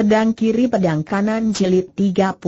pedang kiri pedang kanan jilid 32.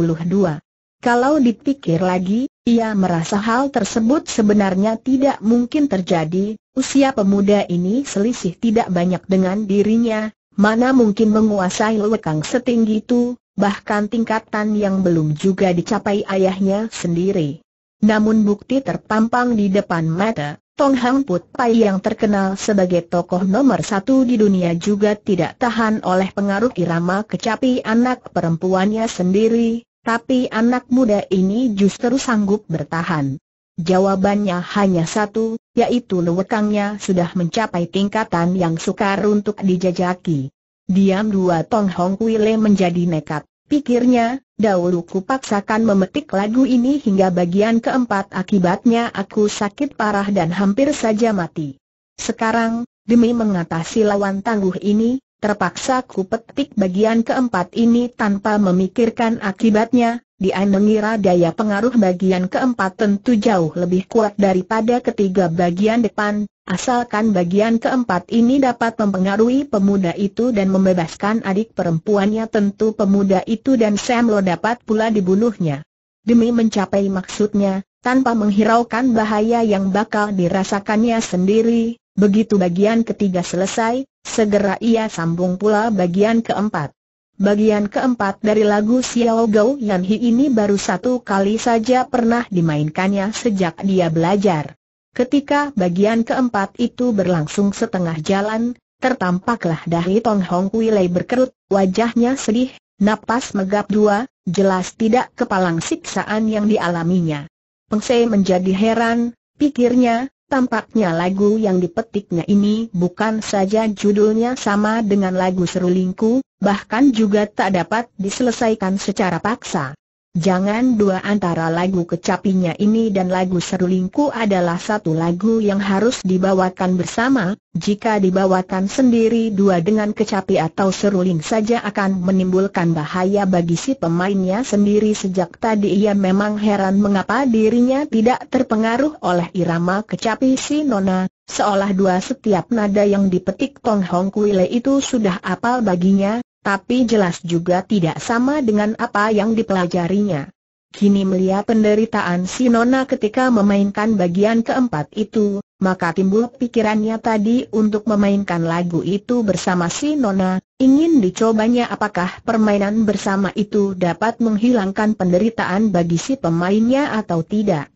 Kalau dipikir lagi, ia merasa hal tersebut sebenarnya tidak mungkin terjadi, usia pemuda ini selisih tidak banyak dengan dirinya, mana mungkin menguasai lekang setinggi itu, bahkan tingkatan yang belum juga dicapai ayahnya sendiri. Namun bukti terpampang di depan mata, Tong Hang Put Pai yang terkenal sebagai tokoh nomor satu di dunia juga tidak tahan oleh pengaruh irama kecapi anak perempuannya sendiri, tapi anak muda ini justru sanggup bertahan. Jawabannya hanya satu, yaitu lewekangnya sudah mencapai tingkatan yang sukar untuk dijajaki. Diam dua Tong Hong Kwile menjadi nekat, pikirnya, Dahulu kupaksakan memetik lagu ini hingga bagian keempat akibatnya aku sakit parah dan hampir saja mati. Sekarang, demi mengatasi lawan tangguh ini, terpaksa kupetik bagian keempat ini tanpa memikirkan akibatnya, dia mengira daya pengaruh bagian keempat tentu jauh lebih kuat daripada ketiga bagian depan, Asalkan bagian keempat ini dapat mempengaruhi pemuda itu dan membebaskan adik perempuannya tentu pemuda itu dan Sam Lo dapat pula dibunuhnya. Demi mencapai maksudnya, tanpa menghiraukan bahaya yang bakal dirasakannya sendiri, begitu bagian ketiga selesai, segera ia sambung pula bagian keempat. Bagian keempat dari lagu Xiao Gao Yan Hi ini baru satu kali saja pernah dimainkannya sejak dia belajar. Ketika bagian keempat itu berlangsung setengah jalan, tertampaklah dahi Tong Hong Lei berkerut, wajahnya sedih, napas megap dua, jelas tidak kepalang siksaan yang dialaminya. Peng Pengse menjadi heran, pikirnya, tampaknya lagu yang dipetiknya ini bukan saja judulnya sama dengan lagu serulingku, bahkan juga tak dapat diselesaikan secara paksa. Jangan dua antara lagu kecapinya ini dan lagu serulingku adalah satu lagu yang harus dibawakan bersama, jika dibawakan sendiri dua dengan kecapi atau seruling saja akan menimbulkan bahaya bagi si pemainnya sendiri sejak tadi ia memang heran mengapa dirinya tidak terpengaruh oleh irama kecapi si Nona, seolah dua setiap nada yang dipetik Tong Hong Kuile itu sudah apal baginya, tapi jelas juga tidak sama dengan apa yang dipelajarinya. Kini melihat penderitaan si Nona ketika memainkan bagian keempat itu, maka timbul pikirannya tadi untuk memainkan lagu itu bersama si Nona, ingin dicobanya apakah permainan bersama itu dapat menghilangkan penderitaan bagi si pemainnya atau tidak.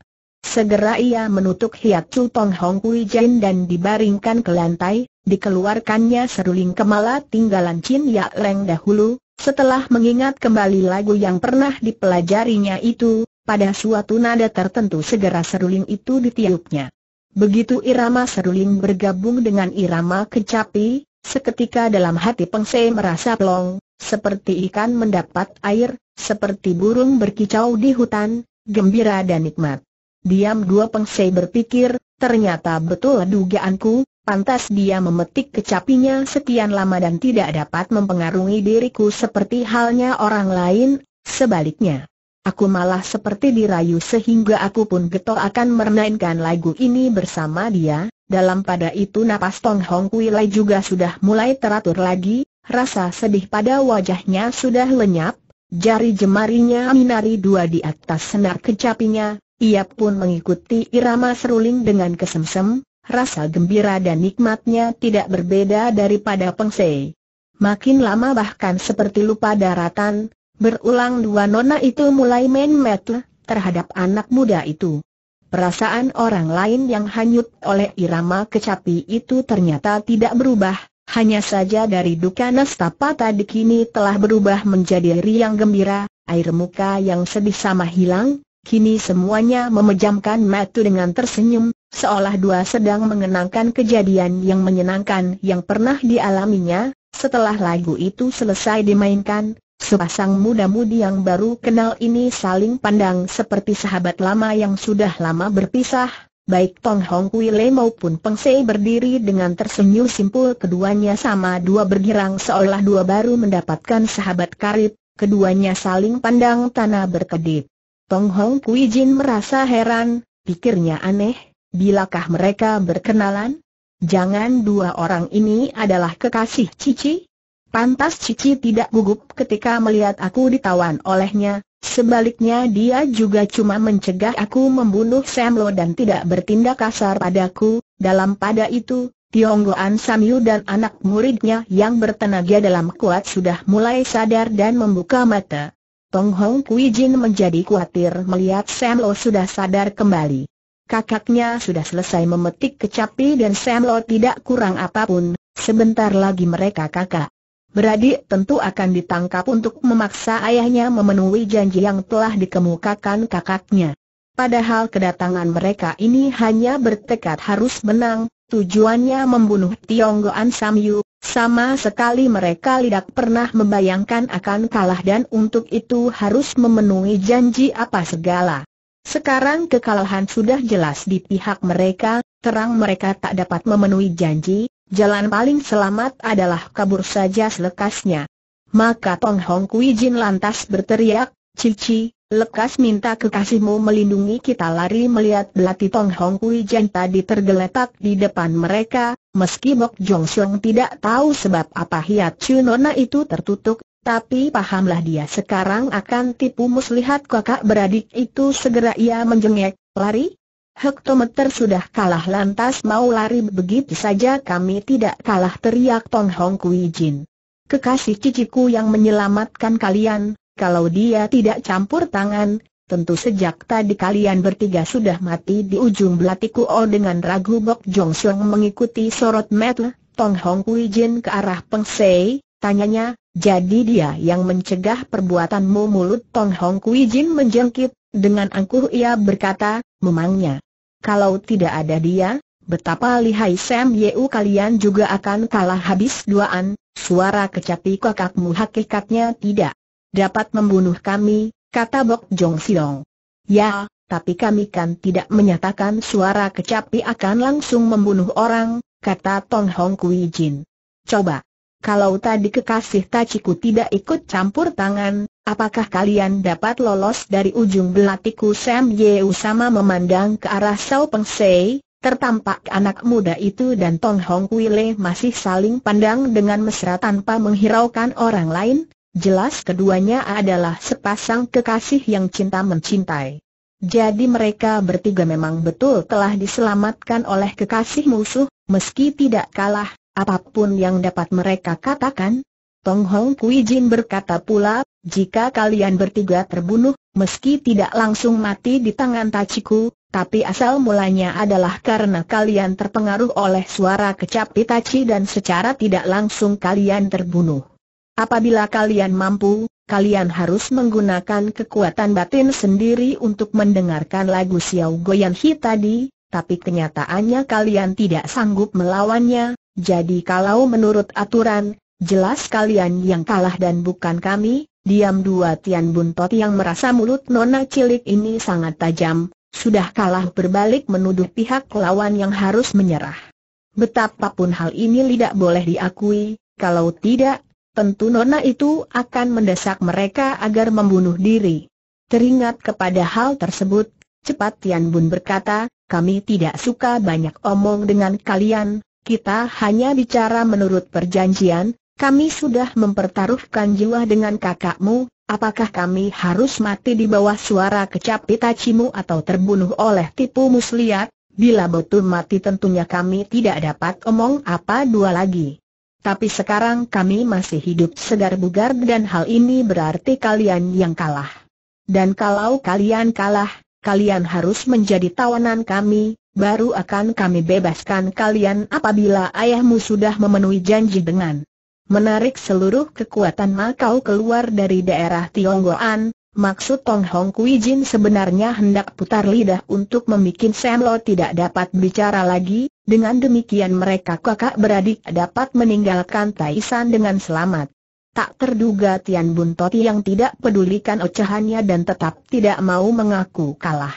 Segera ia menutup Chu Tong Hong Kui Jin dan dibaringkan ke lantai, dikeluarkannya seruling kemala tinggalan Chin Ya Leng dahulu, setelah mengingat kembali lagu yang pernah dipelajarinya itu, pada suatu nada tertentu segera seruling itu ditiupnya. Begitu irama seruling bergabung dengan irama kecapi, seketika dalam hati Peng Se merasa plong, seperti ikan mendapat air, seperti burung berkicau di hutan, gembira dan nikmat. Diam dua pengsei berpikir, ternyata betul dugaanku, pantas dia memetik kecapinya sekian lama dan tidak dapat mempengaruhi diriku seperti halnya orang lain, sebaliknya. Aku malah seperti dirayu sehingga aku pun getol akan mermainkan lagu ini bersama dia. Dalam pada itu napas Tong Hong Kui juga sudah mulai teratur lagi, rasa sedih pada wajahnya sudah lenyap, jari jemarinya minari dua di atas senar kecapinya, ia pun mengikuti irama seruling dengan kesemsem, rasa gembira dan nikmatnya tidak berbeda daripada Pengse. Makin lama bahkan seperti lupa daratan, berulang dua nona itu mulai main metle terhadap anak muda itu. Perasaan orang lain yang hanyut oleh irama kecapi itu ternyata tidak berubah, hanya saja dari duka tadi kini telah berubah menjadi riang gembira, air muka yang sedih sama hilang, Kini semuanya memejamkan mata dengan tersenyum, seolah dua sedang mengenangkan kejadian yang menyenangkan yang pernah dialaminya. Setelah lagu itu selesai dimainkan, sepasang muda-mudi yang baru kenal ini saling pandang seperti sahabat lama yang sudah lama berpisah. Baik Tong Hong Kui Le maupun Peng Sei berdiri dengan tersenyum simpul keduanya sama dua bergirang seolah dua baru mendapatkan sahabat karib, keduanya saling pandang tanah berkedip. Tong Hong Kui Jin merasa heran, pikirnya aneh, bilakah mereka berkenalan? Jangan dua orang ini adalah kekasih Cici? Pantas Cici tidak gugup ketika melihat aku ditawan olehnya, sebaliknya dia juga cuma mencegah aku membunuh Lo dan tidak bertindak kasar padaku, dalam pada itu, Tionggoan Samyu dan anak muridnya yang bertenaga dalam kuat sudah mulai sadar dan membuka mata. Tong Hong Kui Jin menjadi khawatir melihat Sam Lo sudah sadar kembali. Kakaknya sudah selesai memetik kecapi dan Sam Lo tidak kurang apapun, sebentar lagi mereka kakak. Beradik tentu akan ditangkap untuk memaksa ayahnya memenuhi janji yang telah dikemukakan kakaknya. Padahal kedatangan mereka ini hanya bertekad harus menang, tujuannya membunuh Tionggoan Yu. Sama sekali mereka tidak pernah membayangkan akan kalah dan untuk itu harus memenuhi janji apa segala. Sekarang kekalahan sudah jelas di pihak mereka, terang mereka tak dapat memenuhi janji, jalan paling selamat adalah kabur saja selekasnya. Maka Tong Hong Kui Jin lantas berteriak, Cici, lekas minta kekasihmu melindungi kita lari melihat belati Tong Hong Kui Jan tadi tergeletak di depan mereka, meski Bok Jong Siong tidak tahu sebab apa hiat Nona itu tertutup, tapi pahamlah dia sekarang akan tipu muslihat kakak beradik itu segera ia menjengek, lari? Hektometer sudah kalah lantas mau lari begitu saja kami tidak kalah teriak Tong Hong Kui Jin. Kekasih ciciku yang menyelamatkan kalian, kalau dia tidak campur tangan, tentu sejak tadi kalian bertiga sudah mati di ujung belatiku oh dengan ragu Bok Jong Song mengikuti sorot mata Tong Hong Kui Jin ke arah Peng Sei, tanyanya, jadi dia yang mencegah perbuatanmu mulut Tong Hong Kui Jin menjengkit, dengan angkuh ia berkata, memangnya. Kalau tidak ada dia, betapa lihai Sam Yeu kalian juga akan kalah habis duaan, suara kecapi kakakmu hakikatnya tidak dapat membunuh kami, kata Bok Jong Siong. Ya, tapi kami kan tidak menyatakan suara kecapi akan langsung membunuh orang, kata Tong Hong Kui Jin. Coba, kalau tadi kekasih Tachiku tidak ikut campur tangan, apakah kalian dapat lolos dari ujung belatiku Sam Ye Usama memandang ke arah Sao Peng Sei, tertampak anak muda itu dan Tong Hong Kui Le masih saling pandang dengan mesra tanpa menghiraukan orang lain, Jelas keduanya adalah sepasang kekasih yang cinta mencintai. Jadi mereka bertiga memang betul telah diselamatkan oleh kekasih musuh, meski tidak kalah, apapun yang dapat mereka katakan. Tong Hong Kui Jin berkata pula, jika kalian bertiga terbunuh, meski tidak langsung mati di tangan Tachiku, tapi asal mulanya adalah karena kalian terpengaruh oleh suara kecapi Tachi dan secara tidak langsung kalian terbunuh. Apabila kalian mampu, kalian harus menggunakan kekuatan batin sendiri untuk mendengarkan lagu Xiao Goyan Hi tadi, tapi kenyataannya kalian tidak sanggup melawannya, jadi kalau menurut aturan, jelas kalian yang kalah dan bukan kami, diam dua Tian Buntot yang merasa mulut nona cilik ini sangat tajam, sudah kalah berbalik menuduh pihak lawan yang harus menyerah. Betapapun hal ini tidak boleh diakui, kalau tidak, tentu nona itu akan mendesak mereka agar membunuh diri. Teringat kepada hal tersebut, cepat Tian Bun berkata, kami tidak suka banyak omong dengan kalian, kita hanya bicara menurut perjanjian, kami sudah mempertaruhkan jiwa dengan kakakmu, apakah kami harus mati di bawah suara kecapi tacimu atau terbunuh oleh tipu muslihat? Bila betul mati tentunya kami tidak dapat omong apa dua lagi. Tapi sekarang kami masih hidup segar bugar dan hal ini berarti kalian yang kalah. Dan kalau kalian kalah, kalian harus menjadi tawanan kami, baru akan kami bebaskan kalian apabila ayahmu sudah memenuhi janji dengan menarik seluruh kekuatan Makau keluar dari daerah Tionggoan, Maksud Tong Hong Kui Jin sebenarnya hendak putar lidah untuk membuat Sam Lo tidak dapat bicara lagi, dengan demikian mereka kakak beradik dapat meninggalkan Taisan dengan selamat. Tak terduga Tian Bun Toti yang tidak pedulikan ocehannya dan tetap tidak mau mengaku kalah.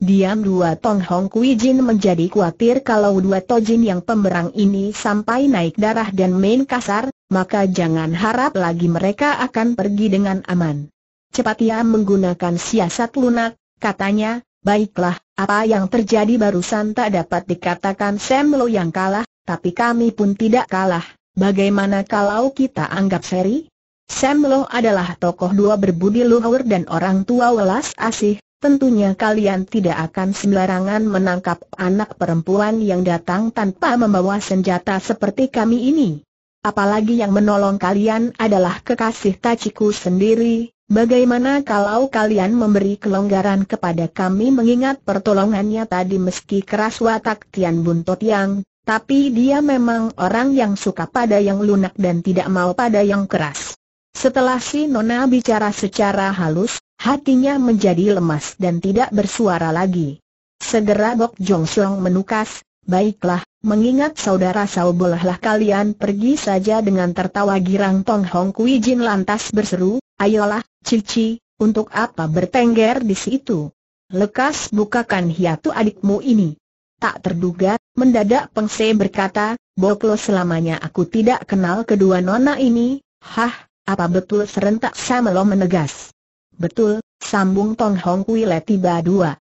Diam dua Tong Hong Kui Jin menjadi khawatir kalau dua Tojin yang pemberang ini sampai naik darah dan main kasar, maka jangan harap lagi mereka akan pergi dengan aman. Cepat ia menggunakan siasat lunak, katanya, baiklah, apa yang terjadi barusan tak dapat dikatakan Sam Lo yang kalah, tapi kami pun tidak kalah. Bagaimana kalau kita anggap seri? Sam Lo adalah tokoh dua berbudi luhur dan orang tua welas asih, tentunya kalian tidak akan sembarangan menangkap anak perempuan yang datang tanpa membawa senjata seperti kami ini. Apalagi yang menolong kalian adalah kekasih Tachiku sendiri, Bagaimana kalau kalian memberi kelonggaran kepada kami mengingat pertolongannya tadi meski keras watak Tian Buntot yang, tapi dia memang orang yang suka pada yang lunak dan tidak mau pada yang keras. Setelah si Nona bicara secara halus, hatinya menjadi lemas dan tidak bersuara lagi. Segera Bok Jong Song menukas, baiklah, mengingat saudara Sao bolehlah kalian pergi saja dengan tertawa girang Tong Hong Kui Jin lantas berseru, Ayolah, Cici, untuk apa bertengger di situ? Lekas bukakan hiatu adikmu ini. Tak terduga, mendadak Pengse berkata, Boklo selamanya aku tidak kenal kedua nona ini, hah, apa betul serentak Samelo menegas. Betul, sambung Tong Hong Kui tiba dua.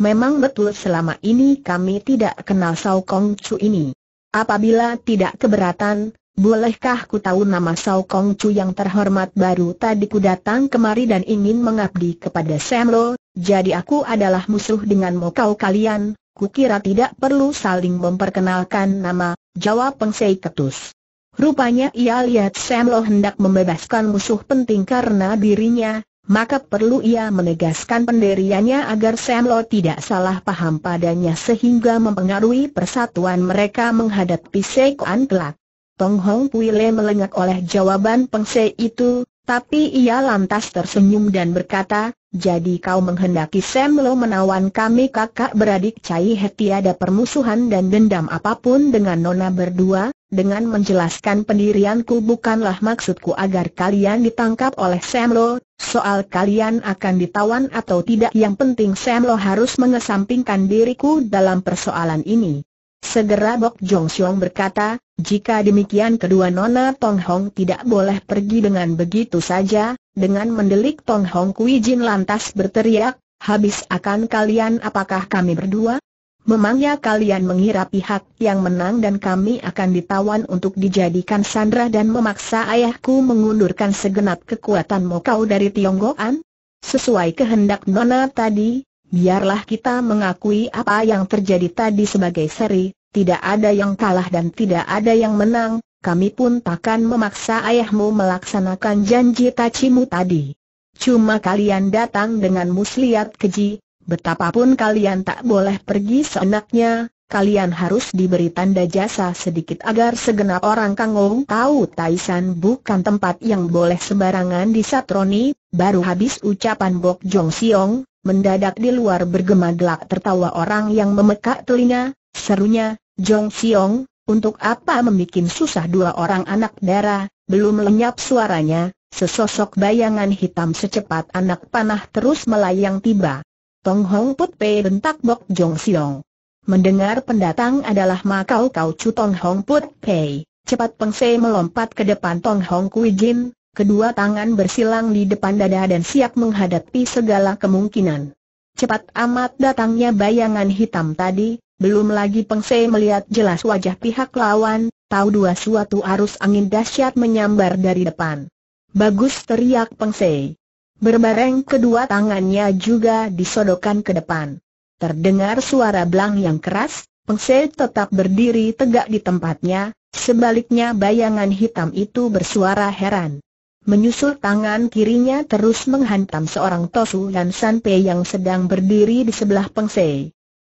Memang betul selama ini kami tidak kenal Sao Kong Chu ini. Apabila tidak keberatan, Bolehkah ku tahu nama Sao Kong Chu yang terhormat baru tadi ku datang kemari dan ingin mengabdi kepada Sam Lo, jadi aku adalah musuh dengan kau kalian, Ku kira tidak perlu saling memperkenalkan nama, jawab Peng Sei Ketus. Rupanya ia lihat Sam Lo hendak membebaskan musuh penting karena dirinya, maka perlu ia menegaskan pendiriannya agar Sam Lo tidak salah paham padanya sehingga mempengaruhi persatuan mereka menghadapi Sekoan kelak. Tong Hong Pui Le melengak oleh jawaban Peng Se itu, tapi ia lantas tersenyum dan berkata, jadi kau menghendaki Sam Lo menawan kami kakak beradik Cai He tiada permusuhan dan dendam apapun dengan Nona berdua, dengan menjelaskan pendirianku bukanlah maksudku agar kalian ditangkap oleh Sam Lo, soal kalian akan ditawan atau tidak yang penting Sam Lo harus mengesampingkan diriku dalam persoalan ini. Segera Bok Jong Siong berkata, jika demikian kedua Nona Tong Hong tidak boleh pergi dengan begitu saja, dengan mendelik Tong Hong Kui Jin lantas berteriak, habis akan kalian apakah kami berdua? Memangnya kalian mengira pihak yang menang dan kami akan ditawan untuk dijadikan sandra dan memaksa ayahku mengundurkan segenap kekuatan mokau dari Tionggoan? Sesuai kehendak Nona tadi, biarlah kita mengakui apa yang terjadi tadi sebagai seri, tidak ada yang kalah dan tidak ada yang menang, kami pun takkan memaksa ayahmu melaksanakan janji tacimu tadi. Cuma kalian datang dengan muslihat keji, betapapun kalian tak boleh pergi seenaknya, kalian harus diberi tanda jasa sedikit agar segenap orang Kangou tahu Taisan bukan tempat yang boleh sembarangan disatroni, baru habis ucapan Bok Jong Siong, mendadak di luar bergema gelak tertawa orang yang memekak telinga, Serunya, Jong Siong, untuk apa membuat susah dua orang anak darah, belum lenyap suaranya, sesosok bayangan hitam secepat anak panah terus melayang tiba. Tong Hong Put Pei bentak Bok Jong Siong. Mendengar pendatang adalah Makau Kau Chu Tong Hong Put Pei, cepat Peng Sei melompat ke depan Tong Hong Kui Jin, kedua tangan bersilang di depan dada dan siap menghadapi segala kemungkinan. Cepat amat datangnya bayangan hitam tadi, belum lagi Peng Sei melihat jelas wajah pihak lawan, tahu dua suatu arus angin dahsyat menyambar dari depan. Bagus teriak Peng Sei. Berbareng kedua tangannya juga disodokkan ke depan. Terdengar suara belang yang keras, Peng Sei tetap berdiri tegak di tempatnya, sebaliknya bayangan hitam itu bersuara heran. Menyusul tangan kirinya terus menghantam seorang Tosu dan Sanpei yang sedang berdiri di sebelah Peng Sei.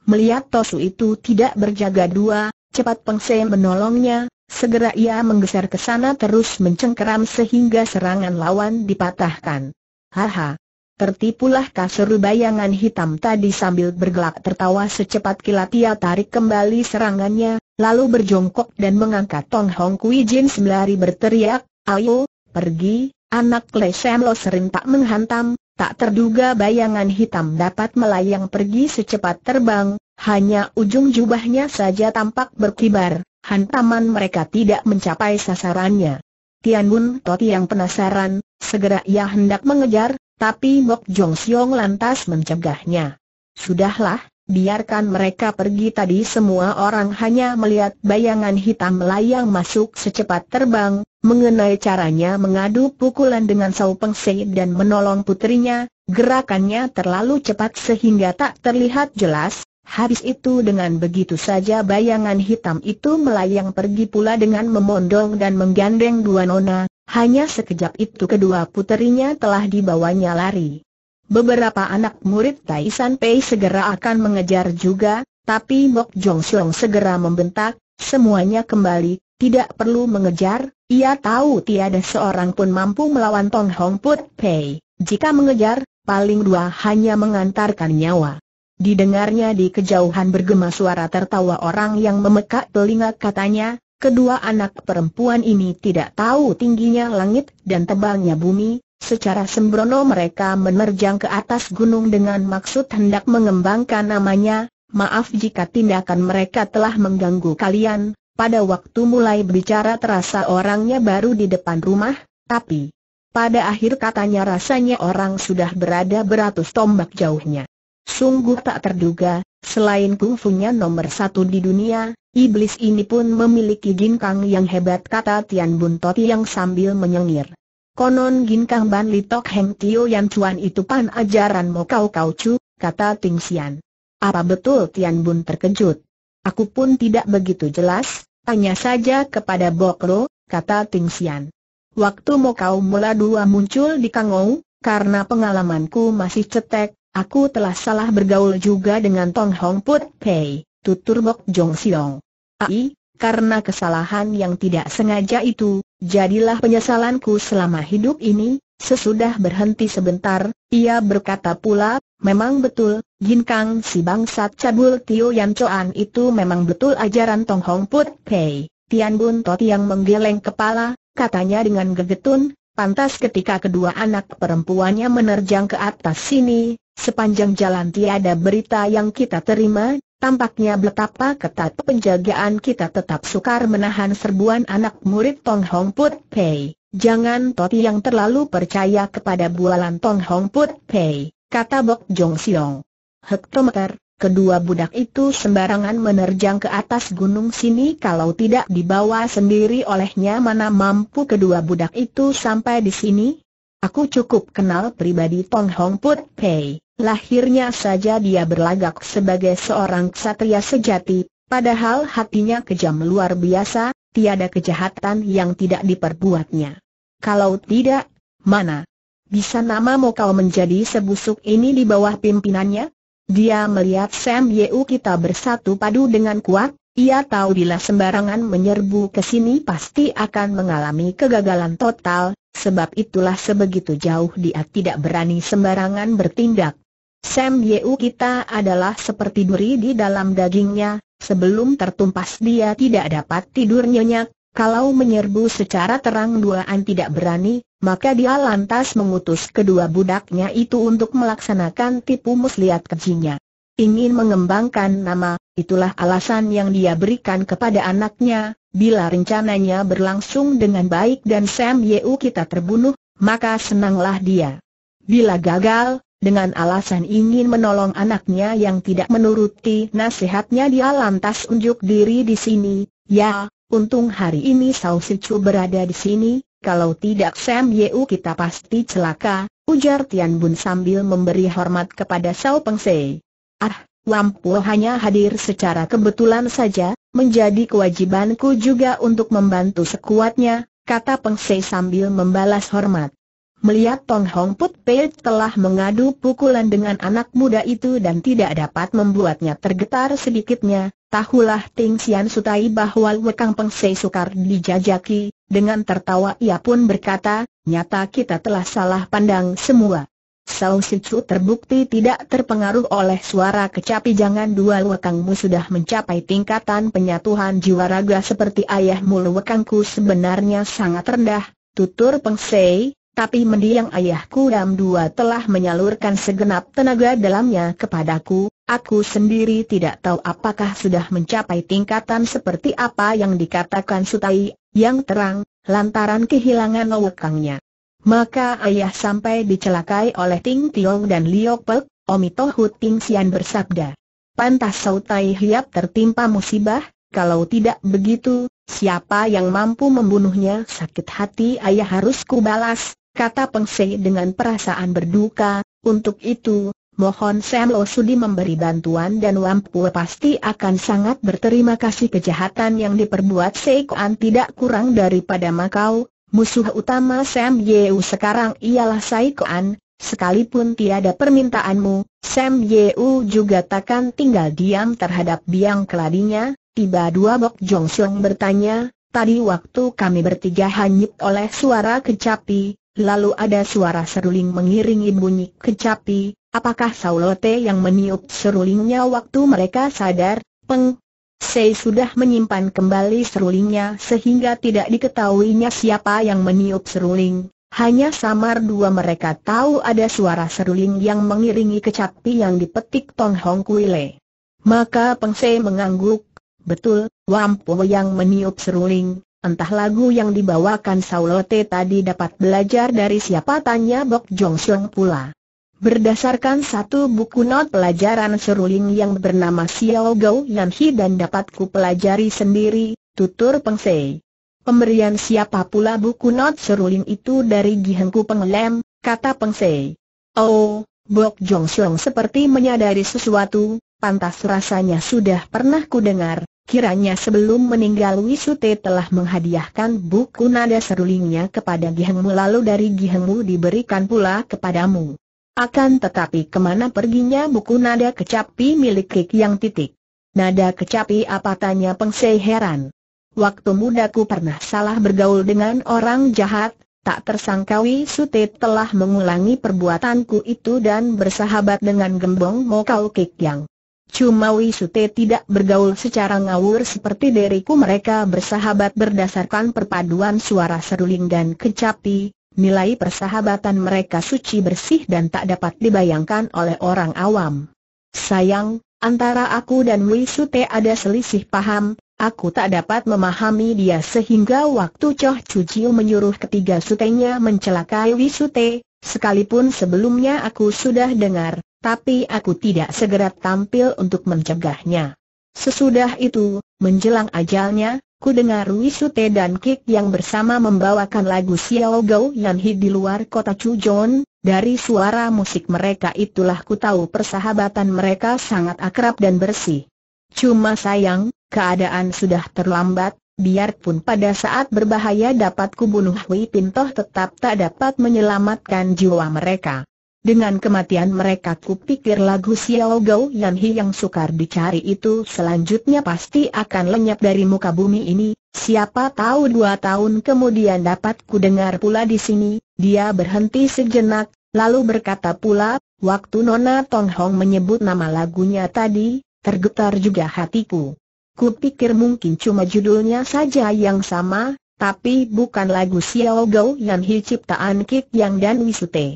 Melihat Tosu itu tidak berjaga dua, cepat Pengse menolongnya, segera ia menggeser ke sana terus mencengkeram sehingga serangan lawan dipatahkan. Haha! Tertipulah kasur bayangan hitam tadi sambil bergelak tertawa secepat kilat ia tarik kembali serangannya, lalu berjongkok dan mengangkat Tong Hong Kui Jin sembari berteriak, Ayo, pergi, anak Lesem lo tak menghantam, Tak terduga bayangan hitam dapat melayang pergi secepat terbang, hanya ujung jubahnya saja tampak berkibar, hantaman mereka tidak mencapai sasarannya. Tian Toti yang penasaran, segera ia hendak mengejar, tapi Mok Jong Siong lantas mencegahnya. Sudahlah, biarkan mereka pergi tadi semua orang hanya melihat bayangan hitam melayang masuk secepat terbang, mengenai caranya mengadu pukulan dengan Sau Se dan menolong putrinya, gerakannya terlalu cepat sehingga tak terlihat jelas, habis itu dengan begitu saja bayangan hitam itu melayang pergi pula dengan memondong dan menggandeng dua nona, hanya sekejap itu kedua putrinya telah dibawanya lari. Beberapa anak murid Taishan Pei segera akan mengejar juga, tapi Mok Jong Siong segera membentak, semuanya kembali, tidak perlu mengejar, ia tahu tiada seorang pun mampu melawan Tong Hong Put Pei, jika mengejar, paling dua hanya mengantarkan nyawa. Didengarnya di kejauhan bergema suara tertawa orang yang memekak telinga katanya, kedua anak perempuan ini tidak tahu tingginya langit dan tebalnya bumi, Secara sembrono mereka menerjang ke atas gunung dengan maksud hendak mengembangkan namanya, maaf jika tindakan mereka telah mengganggu kalian, pada waktu mulai berbicara terasa orangnya baru di depan rumah, tapi pada akhir katanya rasanya orang sudah berada beratus tombak jauhnya. Sungguh tak terduga, selain kungfunya nomor satu di dunia, iblis ini pun memiliki ginkang yang hebat kata Tian Bun yang sambil menyengir. Konon ginkang ban litok heng tio yan cuan itu pan ajaran mo kau kau cu, kata Ting Sian. Apa betul Tian Bun terkejut? Aku pun tidak begitu jelas, tanya saja kepada Bok Bokro, kata Ting Sian. Waktu mo kau mula dua muncul di Kangou, karena pengalamanku masih cetek, aku telah salah bergaul juga dengan Tong Hong Put Pei, tutur Bok Jong Siong. Ai, karena kesalahan yang tidak sengaja itu, Jadilah penyesalanku selama hidup ini, sesudah berhenti sebentar, ia berkata pula, memang betul, Ginkang si bangsat cabul Tio Yan coan itu memang betul ajaran Tong Hong Put Pei. Tian Bun Tot yang menggeleng kepala, katanya dengan gegetun, pantas ketika kedua anak perempuannya menerjang ke atas sini, sepanjang jalan tiada berita yang kita terima, Tampaknya betapa ketat penjagaan kita tetap sukar menahan serbuan anak murid Tong Hong Put Pei. Jangan Toti yang terlalu percaya kepada bualan Tong Hong Put Pei, kata Bok Jong Siong. Hektometer, kedua budak itu sembarangan menerjang ke atas gunung sini kalau tidak dibawa sendiri olehnya mana mampu kedua budak itu sampai di sini? Aku cukup kenal pribadi Tong Hong Put Pei, lahirnya saja dia berlagak sebagai seorang ksatria sejati, padahal hatinya kejam luar biasa, tiada kejahatan yang tidak diperbuatnya. Kalau tidak, mana? Bisa nama mau kau menjadi sebusuk ini di bawah pimpinannya? Dia melihat Sam Yeu kita bersatu padu dengan kuat, ia tahu bila sembarangan menyerbu ke sini pasti akan mengalami kegagalan total, sebab itulah sebegitu jauh dia tidak berani sembarangan bertindak. Sam Yeu kita adalah seperti duri di dalam dagingnya, sebelum tertumpas dia tidak dapat tidur nyenyak, kalau menyerbu secara terang duaan tidak berani, maka dia lantas mengutus kedua budaknya itu untuk melaksanakan tipu muslihat kejinya. Ingin mengembangkan nama, Itulah alasan yang dia berikan kepada anaknya, bila rencananya berlangsung dengan baik dan Sam Yeu kita terbunuh, maka senanglah dia. Bila gagal, dengan alasan ingin menolong anaknya yang tidak menuruti nasihatnya dia lantas unjuk diri di sini. Ya, untung hari ini Sao Chu berada di sini, kalau tidak Sam Yeu kita pasti celaka, ujar Tian Bun sambil memberi hormat kepada Sao Peng Se. Ah, Lampu hanya hadir secara kebetulan saja, menjadi kewajibanku juga untuk membantu sekuatnya, kata Peng Sei sambil membalas hormat. Melihat Tong Hong Put Pei telah mengadu pukulan dengan anak muda itu dan tidak dapat membuatnya tergetar sedikitnya, tahulah Ting Xian Sutai bahwa Wekang Peng Sei sukar dijajaki, dengan tertawa ia pun berkata, nyata kita telah salah pandang semua. Sao Chu terbukti tidak terpengaruh oleh suara kecapi jangan dua lekangmu sudah mencapai tingkatan penyatuan jiwa raga seperti ayahmu lekangku sebenarnya sangat rendah, tutur Pengsei, tapi mendiang ayahku Dam Dua telah menyalurkan segenap tenaga dalamnya kepadaku, aku sendiri tidak tahu apakah sudah mencapai tingkatan seperti apa yang dikatakan Sutai, yang terang, lantaran kehilangan lekangnya. Maka ayah sampai dicelakai oleh Ting Tiong dan Liok Pek, Omi Ting Sian bersabda. Pantas Sautai Hiap tertimpa musibah, kalau tidak begitu, siapa yang mampu membunuhnya sakit hati ayah harus kubalas, kata Peng Sei dengan perasaan berduka, untuk itu, mohon Sam Lo Sudi memberi bantuan dan Wampu pasti akan sangat berterima kasih kejahatan yang diperbuat Seikoan tidak kurang daripada Makau, Musuh utama Sam Yeu sekarang ialah Sai Koan, sekalipun tiada permintaanmu, Sam Yeu juga takkan tinggal diam terhadap biang keladinya, tiba dua Bok Jong Seong bertanya, tadi waktu kami bertiga hanyut oleh suara kecapi, lalu ada suara seruling mengiringi bunyi kecapi, apakah Saulote yang meniup serulingnya waktu mereka sadar, peng, Sei sudah menyimpan kembali serulingnya sehingga tidak diketahuinya siapa yang meniup seruling. Hanya samar dua mereka tahu ada suara seruling yang mengiringi kecapi yang dipetik Tong Hong Kuile. Maka Peng Sei mengangguk, betul, Wampu yang meniup seruling, entah lagu yang dibawakan Saulote tadi dapat belajar dari siapa tanya Bok Jong Siong pula. Berdasarkan satu buku not pelajaran seruling yang bernama Xiao Gou Yan Hi dan dapatku pelajari sendiri, tutur Peng Sei. Pemberian siapa pula buku not seruling itu dari Gihengku Penglem, kata Peng Sei. Oh, Bok Jong Siong seperti menyadari sesuatu, pantas rasanya sudah pernah ku dengar. Kiranya sebelum meninggal Wisute telah menghadiahkan buku nada serulingnya kepada Gihengmu lalu dari Gihengmu diberikan pula kepadamu. Akan tetapi kemana perginya buku nada kecapi milik Kik yang titik? Nada kecapi apa tanya Pengsei heran. Waktu mudaku pernah salah bergaul dengan orang jahat, tak tersangkawi Sute telah mengulangi perbuatanku itu dan bersahabat dengan gembong Mokau Kik Yang. Cuma Sute tidak bergaul secara ngawur seperti diriku mereka bersahabat berdasarkan perpaduan suara seruling dan kecapi, nilai persahabatan mereka suci bersih dan tak dapat dibayangkan oleh orang awam. Sayang, antara aku dan Wisute ada selisih paham, Aku tak dapat memahami dia sehingga waktu Choh Cujiu menyuruh ketiga sutenya mencelakai Wisute, sekalipun sebelumnya aku sudah dengar, tapi aku tidak segera tampil untuk mencegahnya. Sesudah itu, menjelang ajalnya, Ku dengar Wisute dan Kik yang bersama membawakan lagu Xiao Gao Yan Hi di luar kota Chujon, dari suara musik mereka itulah ku tahu persahabatan mereka sangat akrab dan bersih. Cuma sayang, keadaan sudah terlambat, biarpun pada saat berbahaya dapat kubunuh Wei Pintoh tetap tak dapat menyelamatkan jiwa mereka. Dengan kematian mereka kupikir lagu Xiao Gao Yan Hi yang sukar dicari itu selanjutnya pasti akan lenyap dari muka bumi ini, siapa tahu dua tahun kemudian dapat ku dengar pula di sini, dia berhenti sejenak, lalu berkata pula, waktu Nona Tong Hong menyebut nama lagunya tadi, tergetar juga hatiku. Kupikir mungkin cuma judulnya saja yang sama, tapi bukan lagu Xiao Gao Yan Hi ciptaan Kik Yang dan Wisute.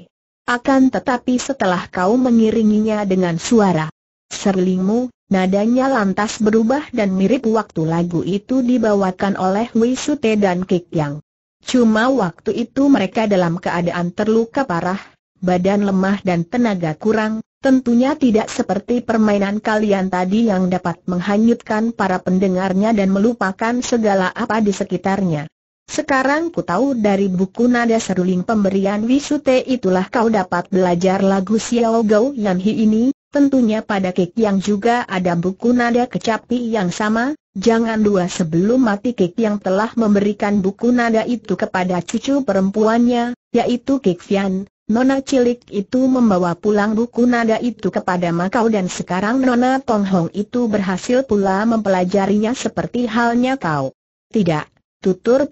Akan tetapi setelah kau mengiringinya dengan suara serlingmu, nadanya lantas berubah dan mirip waktu lagu itu dibawakan oleh Wisute dan Kik Yang. Cuma waktu itu mereka dalam keadaan terluka parah, badan lemah dan tenaga kurang, tentunya tidak seperti permainan kalian tadi yang dapat menghanyutkan para pendengarnya dan melupakan segala apa di sekitarnya. Sekarang ku tahu dari buku nada seruling pemberian Wisute itulah kau dapat belajar lagu Xiao Gao Yan Hi ini, tentunya pada Kek yang juga ada buku nada kecapi yang sama, jangan dua sebelum mati Kek yang telah memberikan buku nada itu kepada cucu perempuannya, yaitu Kek Fian. Nona cilik itu membawa pulang buku nada itu kepada Makau dan sekarang Nona Tong Hong itu berhasil pula mempelajarinya seperti halnya kau. Tidak, Tutur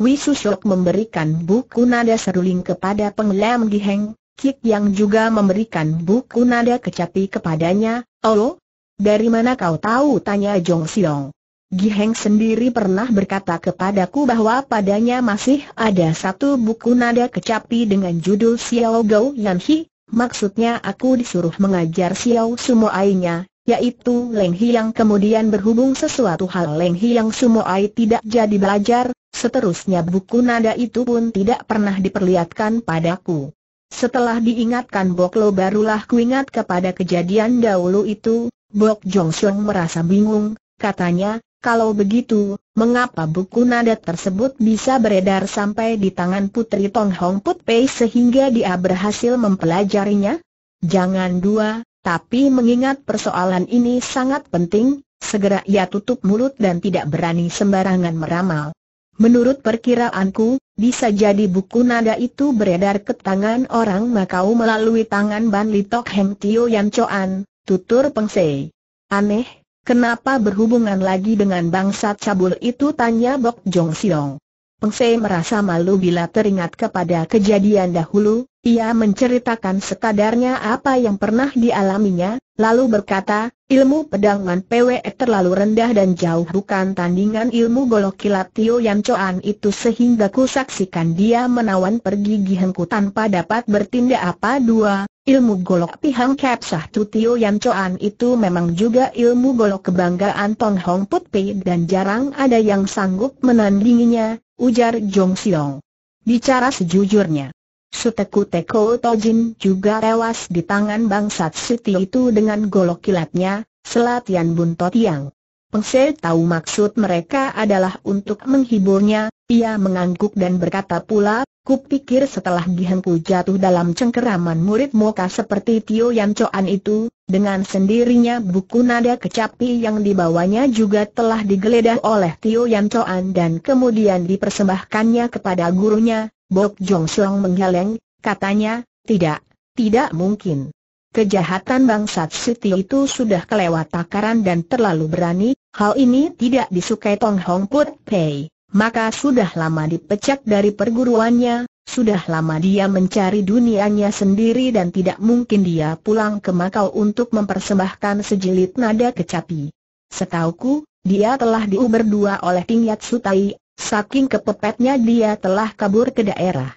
Wisu Shok memberikan buku nada seruling kepada Peng Lam Giheng, Kik yang juga memberikan buku nada kecapi kepadanya, Oh? dari mana kau tahu? tanya Jong Siong. Giheng sendiri pernah berkata kepadaku bahwa padanya masih ada satu buku nada kecapi dengan judul Xiao Gou Yan Hi, maksudnya aku disuruh mengajar Xiao Sumo Ainya, yaitu Leng Hiang kemudian berhubung sesuatu hal Leng Hiang Sumoai tidak jadi belajar, seterusnya buku nada itu pun tidak pernah diperlihatkan padaku. Setelah diingatkan Boklo barulah kuingat kepada kejadian dahulu itu, Bok Jong Siong merasa bingung, katanya, kalau begitu, mengapa buku nada tersebut bisa beredar sampai di tangan Putri Tong Hong Put Pei sehingga dia berhasil mempelajarinya? Jangan dua, tapi mengingat persoalan ini sangat penting, segera ia tutup mulut dan tidak berani sembarangan meramal. Menurut perkiraanku, bisa jadi buku nada itu beredar ke tangan orang Makau melalui tangan Ban Litok Heng Tio Yan Choan, tutur Pengsei. Aneh, kenapa berhubungan lagi dengan bangsa cabul itu tanya Bok Jong Siong. Peng Fei merasa malu bila teringat kepada kejadian dahulu, ia menceritakan sekadarnya apa yang pernah dialaminya, lalu berkata, ilmu pedangan PWE terlalu rendah dan jauh bukan tandingan ilmu golok kilat Tio Yan Choan itu sehingga ku saksikan dia menawan pergi gihengku tanpa dapat bertindak apa dua, Ilmu golok pihang kapsah tutio yang coan itu memang juga ilmu golok kebanggaan Tong Hong Put Pei dan jarang ada yang sanggup menandinginya, ujar Jong Siong. Bicara sejujurnya. Suteku Teko Tojin juga tewas di tangan bangsat Siti itu dengan golok kilatnya, Selatian yang. Pengse tahu maksud mereka adalah untuk menghiburnya, ia mengangguk dan berkata pula, kupikir setelah Gihanku jatuh dalam cengkeraman murid muka seperti Tio Yan Choan itu, dengan sendirinya buku nada kecapi yang dibawanya juga telah digeledah oleh Tio Yan Choan dan kemudian dipersembahkannya kepada gurunya, Bok Jong Song menggeleng, katanya, tidak, tidak mungkin. Kejahatan bangsat Siti itu sudah kelewat takaran dan terlalu berani, hal ini tidak disukai Tong Hong Put Pei. Maka sudah lama dipecat dari perguruannya, sudah lama dia mencari dunianya sendiri dan tidak mungkin dia pulang ke Makau untuk mempersembahkan sejilid nada kecapi. Setauku, dia telah diuber dua oleh Ting Yat Sutai, saking kepepetnya dia telah kabur ke daerah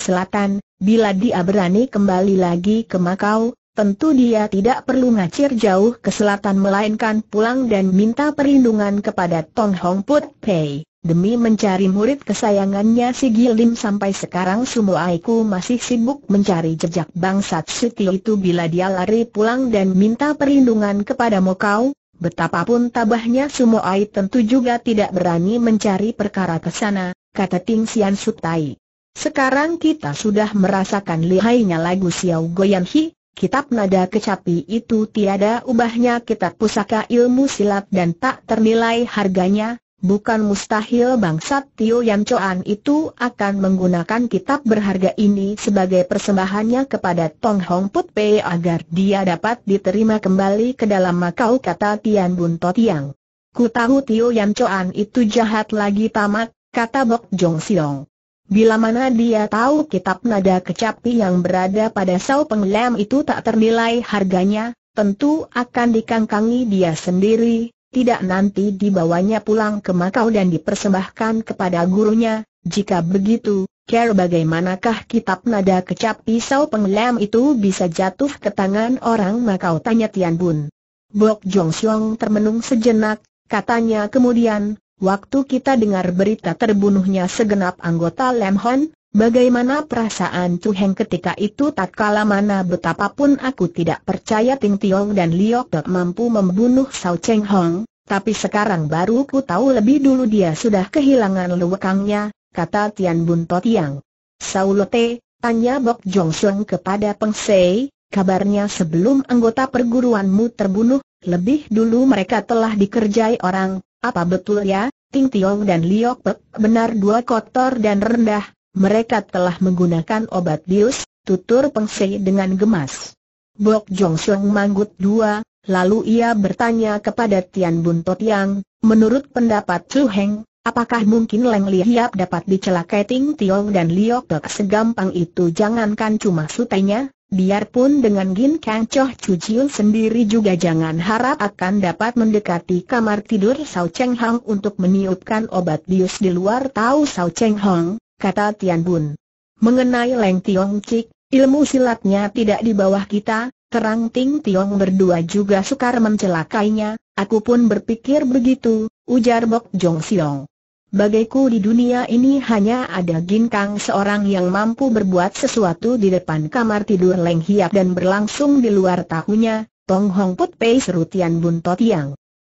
selatan, bila dia berani kembali lagi ke Makau, tentu dia tidak perlu ngacir jauh ke selatan melainkan pulang dan minta perlindungan kepada Tong Hong Put Pei. Demi mencari murid kesayangannya si Gilim sampai sekarang Sumo Aiku masih sibuk mencari jejak bangsat Suti itu bila dia lari pulang dan minta perlindungan kepada Mokau, betapapun tabahnya Sumo Ai tentu juga tidak berani mencari perkara ke sana, kata Ting Sian Sutai. Sekarang kita sudah merasakan lihainya lagu Xiao Goyan Hi, Kitab nada kecapi itu tiada ubahnya kitab pusaka ilmu silat dan tak ternilai harganya, bukan mustahil bangsat Tio Yam Choan itu akan menggunakan kitab berharga ini sebagai persembahannya kepada Tong Hong Put Pei agar dia dapat diterima kembali ke dalam Makau kata Tian Bun To Tiang. Ku tahu Tio Yam Choan itu jahat lagi tamat kata Bok Jong Siong. Bila mana dia tahu kitab nada kecapi yang berada pada sau penglem itu tak ternilai harganya, tentu akan dikangkangi dia sendiri, tidak nanti dibawanya pulang ke Makau dan dipersembahkan kepada gurunya. Jika begitu, care bagaimanakah kitab nada kecapi sau penglem itu bisa jatuh ke tangan orang Makau tanya Tian Bun. Bok Jong Siong termenung sejenak, katanya kemudian, Waktu kita dengar berita terbunuhnya segenap anggota Lemhon, bagaimana perasaan Chu Heng ketika itu tak kala mana betapapun aku tidak percaya Ting Tiong dan Liok Dok mampu membunuh Sao Cheng Hong, tapi sekarang baru ku tahu lebih dulu dia sudah kehilangan luwekangnya, kata Tian Bun To Tiang. Saulote, tanya Bok Jong Sung kepada Peng Sei, Kabarnya sebelum anggota perguruanmu terbunuh, lebih dulu mereka telah dikerjai orang, apa betul ya, Ting Tiong dan Liok Pek benar dua kotor dan rendah, mereka telah menggunakan obat bius, tutur Pengse dengan gemas. Bok Jong Siong manggut dua, lalu ia bertanya kepada Tian Bun Yang, menurut pendapat Chu Heng, Apakah mungkin Leng Liap dapat dicelakai Ting Tiong dan Liok Pek segampang itu jangankan cuma sutainya? Biarpun dengan Gin Kang Choh Chu sendiri juga jangan harap akan dapat mendekati kamar tidur Sao Cheng Hang untuk meniupkan obat bius di luar tahu Sao Cheng Hang, kata Tian Bun. Mengenai Leng Tiong Cik, ilmu silatnya tidak di bawah kita, terang Ting Tiong berdua juga sukar mencelakainya, aku pun berpikir begitu, ujar Bok Jong Siong. Bagaiku di dunia ini hanya ada ginkang seorang yang mampu berbuat sesuatu di depan kamar tidur Leng Hiap dan berlangsung di luar tahunya, Tong Hong Put Pei serutian Tian Bun To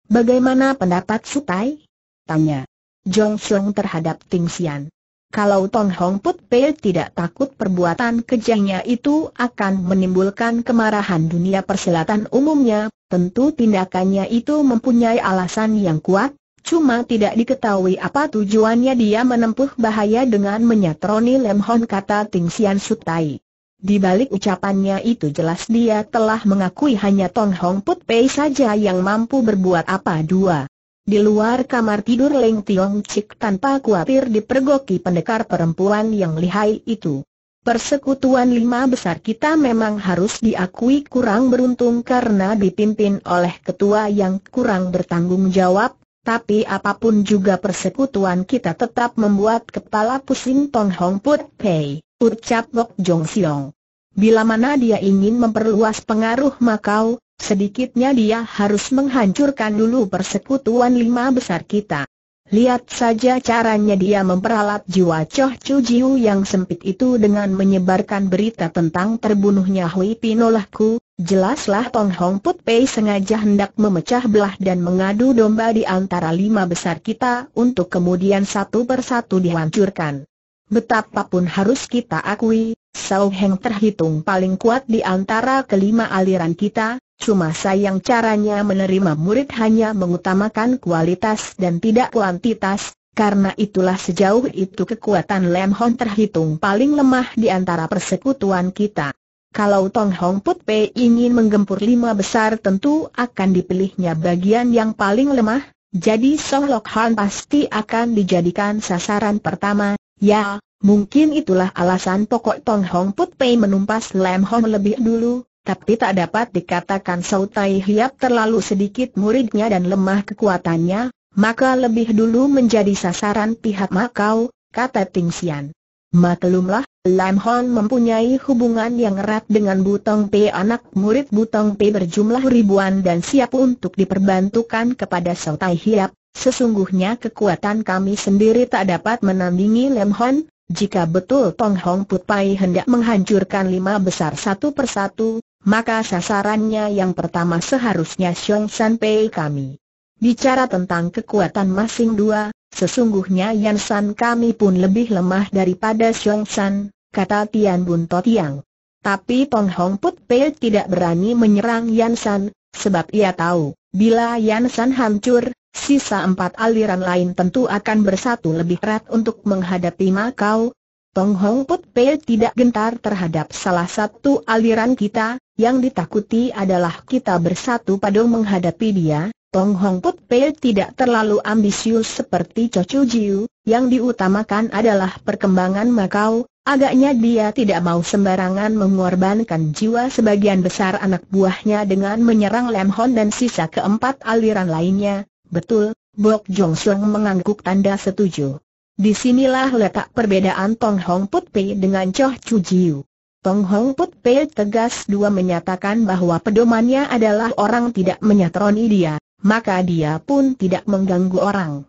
Bagaimana pendapat Sutai? Tanya. Jong Sung terhadap Ting Xian. Kalau Tong Hong Put Pei tidak takut perbuatan kejahnya itu akan menimbulkan kemarahan dunia perselatan umumnya, tentu tindakannya itu mempunyai alasan yang kuat, Cuma tidak diketahui apa tujuannya dia menempuh bahaya dengan menyatroni Lem Hon kata Ting Sian Sutai. Di balik ucapannya itu jelas dia telah mengakui hanya Tong Hong Put Pei saja yang mampu berbuat apa dua. Di luar kamar tidur Leng Tiong Cik tanpa khawatir dipergoki pendekar perempuan yang lihai itu. Persekutuan lima besar kita memang harus diakui kurang beruntung karena dipimpin oleh ketua yang kurang bertanggung jawab, tapi apapun juga persekutuan kita tetap membuat kepala pusing Tong Hong Put Pei, ucap Bok Jong Siong. Bila mana dia ingin memperluas pengaruh Makau, sedikitnya dia harus menghancurkan dulu persekutuan lima besar kita. Lihat saja caranya dia memperalat jiwa Choh Chu Jiu yang sempit itu dengan menyebarkan berita tentang terbunuhnya Hui Pinolahku, jelaslah Tong Hong Put Pei sengaja hendak memecah belah dan mengadu domba di antara lima besar kita untuk kemudian satu persatu dihancurkan. Betapapun harus kita akui, Sao Heng terhitung paling kuat di antara kelima aliran kita, cuma sayang caranya menerima murid hanya mengutamakan kualitas dan tidak kuantitas, karena itulah sejauh itu kekuatan Lem Hon terhitung paling lemah di antara persekutuan kita. Kalau Tong Hong Put Pei ingin menggempur lima besar tentu akan dipilihnya bagian yang paling lemah, jadi Song Lok Han pasti akan dijadikan sasaran pertama, ya, Mungkin itulah alasan pokok Tong Hong Put Pei menumpas Lam Hong lebih dulu, tapi tak dapat dikatakan Sautai Tai Hiap terlalu sedikit muridnya dan lemah kekuatannya, maka lebih dulu menjadi sasaran pihak Makau, kata Ting Xian. Maklumlah, Lam Hong mempunyai hubungan yang erat dengan Butong Pei, Anak murid Butong Pei berjumlah ribuan dan siap untuk diperbantukan kepada Sautai Tai Hiap. Sesungguhnya kekuatan kami sendiri tak dapat menandingi Lam Hong. Jika betul Tong Hong Put Pai hendak menghancurkan lima besar satu persatu, maka sasarannya yang pertama seharusnya Xiong San Pei kami. Bicara tentang kekuatan masing dua, sesungguhnya Yan San kami pun lebih lemah daripada Xiong San, kata Tian Bun To Tiang. Tapi Tong Hong Put Pei tidak berani menyerang Yan San, sebab ia tahu, bila Yan San hancur, Sisa empat aliran lain tentu akan bersatu lebih erat untuk menghadapi Makau. Tong Hong Put Pei tidak gentar terhadap salah satu aliran kita, yang ditakuti adalah kita bersatu padu menghadapi dia. Tong Hong Put Pei tidak terlalu ambisius seperti Cho Chu Jiu, yang diutamakan adalah perkembangan Makau, Agaknya dia tidak mau sembarangan mengorbankan jiwa sebagian besar anak buahnya dengan menyerang Lam Hon dan sisa keempat aliran lainnya, Betul, Bok Jong Sung mengangguk tanda setuju. Disinilah letak perbedaan Tong Hong Put Pei dengan Choh Chu Jiu. Tong Hong Put Pei tegas dua menyatakan bahwa pedomannya adalah orang tidak menyatroni dia, maka dia pun tidak mengganggu orang.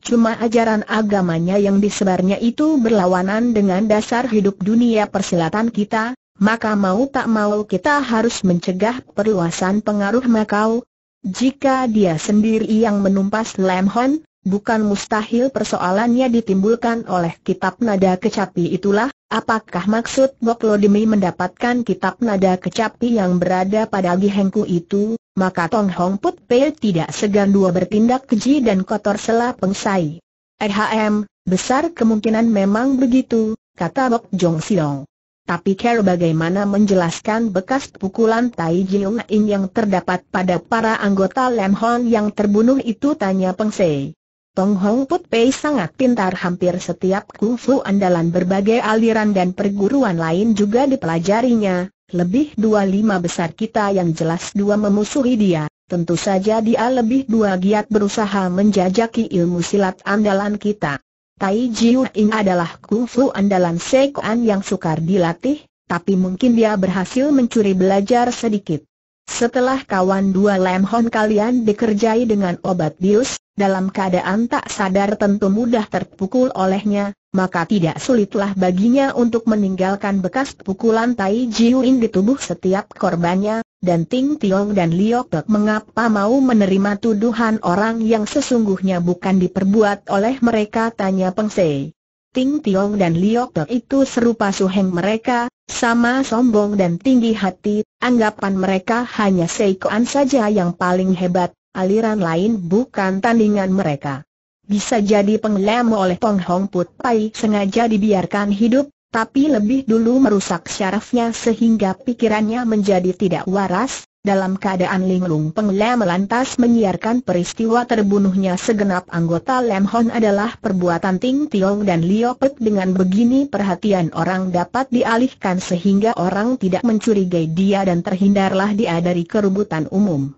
Cuma ajaran agamanya yang disebarnya itu berlawanan dengan dasar hidup dunia persilatan kita, maka mau tak mau kita harus mencegah perluasan pengaruh Makau, jika dia sendiri yang menumpas Lam Hon, bukan mustahil persoalannya ditimbulkan oleh kitab nada kecapi itulah, apakah maksud Gok Lo demi mendapatkan kitab nada kecapi yang berada pada Gihengku itu, maka Tong Hong Put Pei tidak segan dua bertindak keji dan kotor sela pengsai. RHM, besar kemungkinan memang begitu, kata Bok Jong Siong tapi care bagaimana menjelaskan bekas pukulan Tai Jiung In yang terdapat pada para anggota Lam Hon yang terbunuh itu tanya Peng Sei. Tong Hong Put Pei sangat pintar hampir setiap kungfu andalan berbagai aliran dan perguruan lain juga dipelajarinya, lebih dua lima besar kita yang jelas dua memusuhi dia, tentu saja dia lebih dua giat berusaha menjajaki ilmu silat andalan kita. Tai Jiu Ing adalah kungfu andalan Sekuan yang sukar dilatih, tapi mungkin dia berhasil mencuri belajar sedikit. Setelah kawan dua Hon kalian dikerjai dengan obat bius, dalam keadaan tak sadar tentu mudah terpukul olehnya, maka tidak sulitlah baginya untuk meninggalkan bekas pukulan Tai Jiuin di tubuh setiap korbannya, dan Ting Tiong dan Liok Tok mengapa mau menerima tuduhan orang yang sesungguhnya bukan diperbuat oleh mereka tanya Peng Se. Ting Tiong dan Liok Tok itu serupa suheng mereka, sama sombong dan tinggi hati, anggapan mereka hanya Seikoan saja yang paling hebat, aliran lain bukan tandingan mereka. Bisa jadi penglem oleh Tong Hong Put Pai sengaja dibiarkan hidup, tapi lebih dulu merusak syarafnya sehingga pikirannya menjadi tidak waras, dalam keadaan linglung pengelem lantas menyiarkan peristiwa terbunuhnya segenap anggota Lem Hon adalah perbuatan Ting Tiong dan Lio Pet dengan begini perhatian orang dapat dialihkan sehingga orang tidak mencurigai dia dan terhindarlah dia dari kerubutan umum.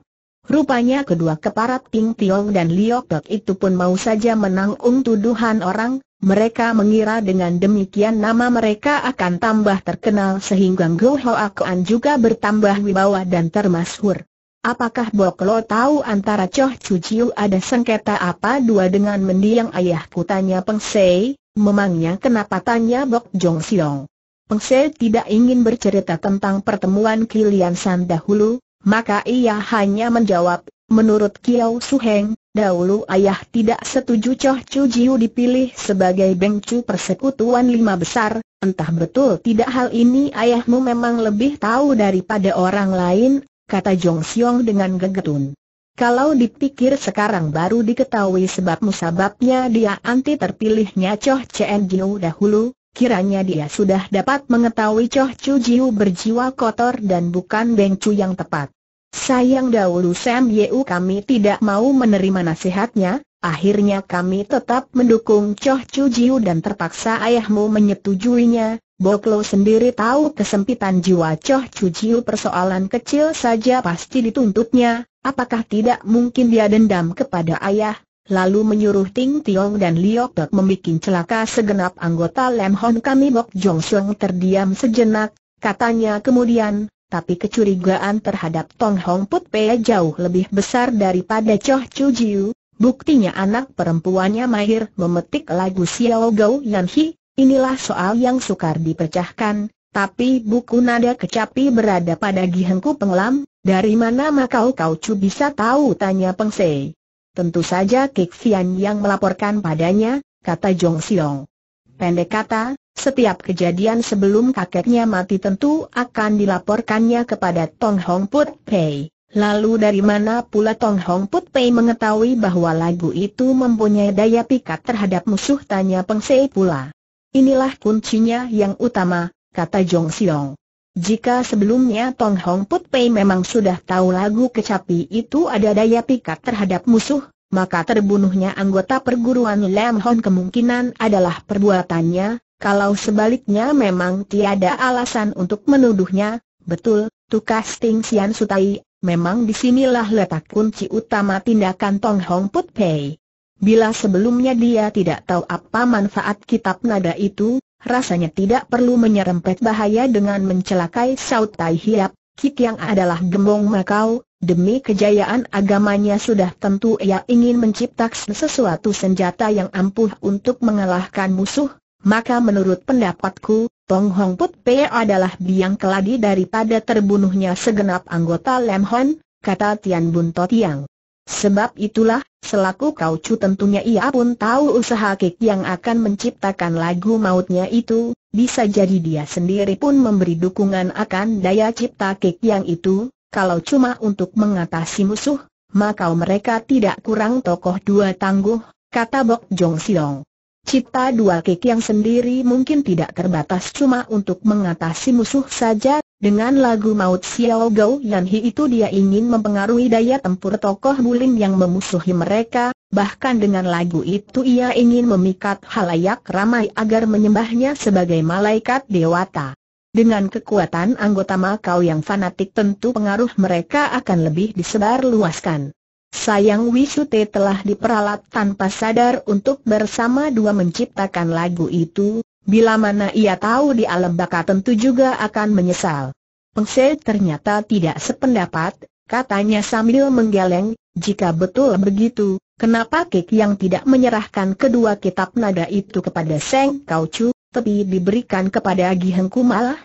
Rupanya kedua keparat Ping Tiong dan Liok Tok itu pun mau saja menanggung tuduhan orang, mereka mengira dengan demikian nama mereka akan tambah terkenal sehingga Go Hoa Kuan juga bertambah wibawa dan termasuk. Apakah Boklo tahu antara Choh Chu Chiu ada sengketa apa dua dengan mendiang ayahku tanya Peng Sei, memangnya kenapa tanya Bok Jong Siong. Peng Sei tidak ingin bercerita tentang pertemuan Kilian San dahulu, maka ia hanya menjawab, menurut Kiao Suheng, dahulu ayah tidak setuju Choh Chu Jiu dipilih sebagai bengcu persekutuan lima besar, entah betul tidak hal ini ayahmu memang lebih tahu daripada orang lain, kata Jong Siong dengan gegetun. Kalau dipikir sekarang baru diketahui sebab musababnya dia anti terpilihnya Choh Chen Jiu dahulu, Kiranya dia sudah dapat mengetahui Choh Chu Jiu berjiwa kotor dan bukan Beng Chu yang tepat. Sayang dahulu Sam Yeu kami tidak mau menerima nasihatnya, akhirnya kami tetap mendukung Choh Chu Jiu dan terpaksa ayahmu menyetujuinya, Boklo sendiri tahu kesempitan jiwa Choh Jiu persoalan kecil saja pasti dituntutnya, apakah tidak mungkin dia dendam kepada ayah, lalu menyuruh Ting Tiong dan Liok Tok membuat celaka segenap anggota Lam Hon kami Bok Jong Siong terdiam sejenak, katanya kemudian, tapi kecurigaan terhadap Tong Hong Put Pea jauh lebih besar daripada Choh Chu Jiu, buktinya anak perempuannya mahir memetik lagu Xiao Gou Yan Hi, inilah soal yang sukar dipecahkan, tapi buku nada kecapi berada pada Gihengku Penglam, dari mana makau kau, cu bisa tahu tanya Peng Sei. Tentu saja Kik Fian yang melaporkan padanya, kata Jong Siong. Pendek kata, setiap kejadian sebelum kakeknya mati tentu akan dilaporkannya kepada Tong Hong Put Pei. Lalu dari mana pula Tong Hong Put Pei mengetahui bahwa lagu itu mempunyai daya pikat terhadap musuh tanya Peng Sei pula. Inilah kuncinya yang utama, kata Jong Siong. Jika sebelumnya Tong Hong Put Pei memang sudah tahu lagu kecapi itu ada daya pikat terhadap musuh, maka terbunuhnya anggota perguruan Lam Hon kemungkinan adalah perbuatannya, kalau sebaliknya memang tiada alasan untuk menuduhnya, betul, tukas Ting Sian Sutai, memang disinilah letak kunci utama tindakan Tong Hong Put Pei. Bila sebelumnya dia tidak tahu apa manfaat kitab nada itu, Rasanya tidak perlu menyerempet bahaya dengan mencelakai Saud Tai Hiap, Kik yang adalah gembong Makau, demi kejayaan agamanya sudah tentu ia ingin menciptakan sesuatu senjata yang ampuh untuk mengalahkan musuh, maka menurut pendapatku, Tong Hong Put P adalah biang keladi daripada terbunuhnya segenap anggota Lam Hon, kata Tian Bun To Tiang. Sebab itulah, selaku cu tentunya ia pun tahu usaha Kik yang akan menciptakan lagu mautnya itu, bisa jadi dia sendiri pun memberi dukungan akan daya cipta Kik yang itu, kalau cuma untuk mengatasi musuh, maka mereka tidak kurang tokoh dua tangguh, kata Bok Jong Silong. Cita dua kek yang sendiri mungkin tidak terbatas cuma untuk mengatasi musuh saja, dengan lagu maut Xiao Gao Yan Hi itu dia ingin mempengaruhi daya tempur tokoh Bulin yang memusuhi mereka, bahkan dengan lagu itu ia ingin memikat halayak ramai agar menyembahnya sebagai malaikat dewata. Dengan kekuatan anggota Makau yang fanatik tentu pengaruh mereka akan lebih disebar luaskan. Sayang Wisute telah diperalat tanpa sadar untuk bersama dua menciptakan lagu itu, bila mana ia tahu di alam baka tentu juga akan menyesal. Pengse ternyata tidak sependapat, katanya sambil menggeleng, jika betul begitu, kenapa Kek yang tidak menyerahkan kedua kitab nada itu kepada Seng Kau Chu, tapi diberikan kepada Agi Hengku malah?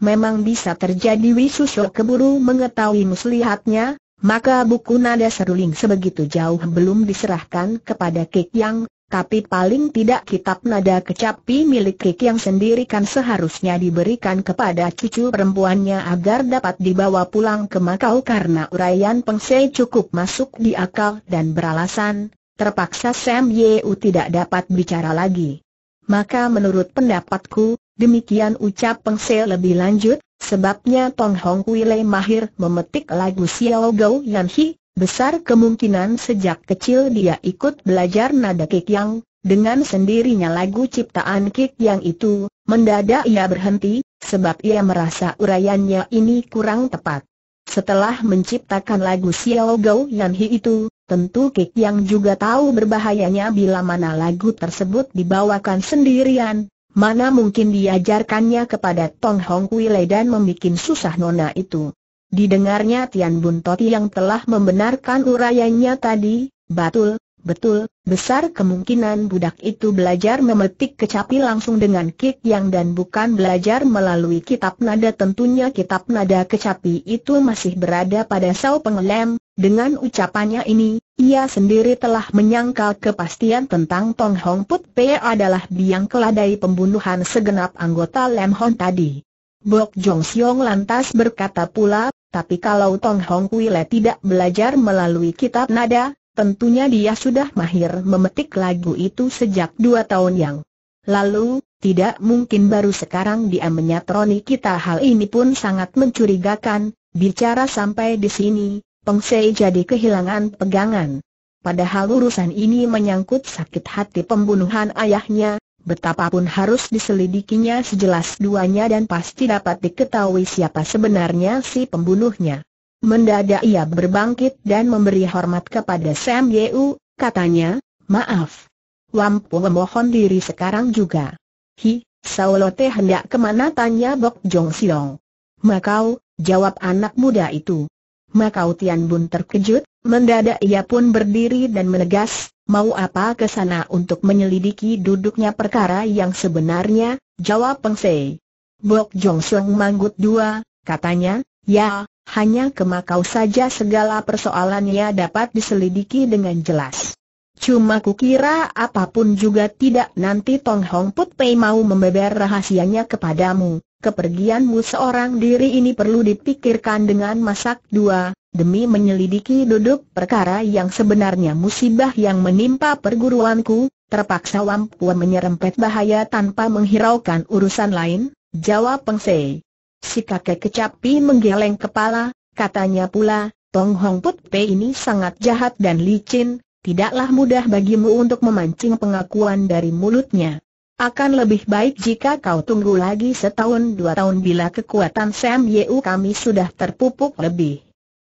Memang bisa terjadi Wisusyo keburu mengetahui muslihatnya, maka buku nada seruling sebegitu jauh belum diserahkan kepada Kek Yang, tapi paling tidak kitab nada kecapi milik Kek Yang sendiri kan seharusnya diberikan kepada cucu perempuannya agar dapat dibawa pulang ke Makau karena uraian pengsei cukup masuk di akal dan beralasan, terpaksa Sam Yeu tidak dapat bicara lagi. Maka menurut pendapatku, Demikian ucap Se lebih lanjut, sebabnya Tong Hong Kui Le mahir memetik lagu Xiao Gou Yan Hi, besar kemungkinan sejak kecil dia ikut belajar nada kik yang, dengan sendirinya lagu ciptaan kik yang itu, mendadak ia berhenti, sebab ia merasa uraiannya ini kurang tepat. Setelah menciptakan lagu Xiao Gou Yan Hi itu, tentu Kik Yang juga tahu berbahayanya bila mana lagu tersebut dibawakan sendirian, Mana mungkin diajarkannya kepada Tong Hong Wile dan membuat susah nona itu. Didengarnya Tian Bun Toti yang telah membenarkan urayanya tadi, Batul, Betul, besar kemungkinan budak itu belajar memetik kecapi langsung dengan kik yang dan bukan belajar melalui kitab nada tentunya kitab nada kecapi itu masih berada pada sau Pengelem, dengan ucapannya ini, ia sendiri telah menyangkal kepastian tentang Tong Hong Put P adalah biang keladai pembunuhan segenap anggota Lem Hon tadi. Bok Jong Siong lantas berkata pula, tapi kalau Tong Hong Le tidak belajar melalui kitab nada, Tentunya dia sudah mahir memetik lagu itu sejak dua tahun yang lalu, tidak mungkin baru sekarang dia menyatroni kita hal ini pun sangat mencurigakan, bicara sampai di sini, Peng Sei jadi kehilangan pegangan. Padahal urusan ini menyangkut sakit hati pembunuhan ayahnya, betapapun harus diselidikinya sejelas duanya dan pasti dapat diketahui siapa sebenarnya si pembunuhnya. Mendadak ia berbangkit dan memberi hormat kepada Sam Yeu, katanya, maaf. Wampu memohon diri sekarang juga. Hi, Saulote hendak kemana tanya Bok Jong Siong. Makau, jawab anak muda itu. Makau Tian Bun terkejut, mendadak ia pun berdiri dan menegas, mau apa ke sana untuk menyelidiki duduknya perkara yang sebenarnya, jawab Peng Sei. Bok Jong Siong manggut dua, katanya, ya, hanya ke Makau saja segala persoalannya dapat diselidiki dengan jelas. Cuma kukira apapun juga tidak nanti Tong Hong Put Pei mau membeber rahasianya kepadamu. Kepergianmu seorang diri ini perlu dipikirkan dengan masak dua, demi menyelidiki duduk perkara yang sebenarnya musibah yang menimpa perguruanku, terpaksa Wampu menyerempet bahaya tanpa menghiraukan urusan lain, jawab Peng Sei. Si kakek kecapi menggeleng kepala, katanya pula, Tong Hong Put Pe ini sangat jahat dan licin, tidaklah mudah bagimu untuk memancing pengakuan dari mulutnya. Akan lebih baik jika kau tunggu lagi setahun dua tahun bila kekuatan Sam Yeu kami sudah terpupuk lebih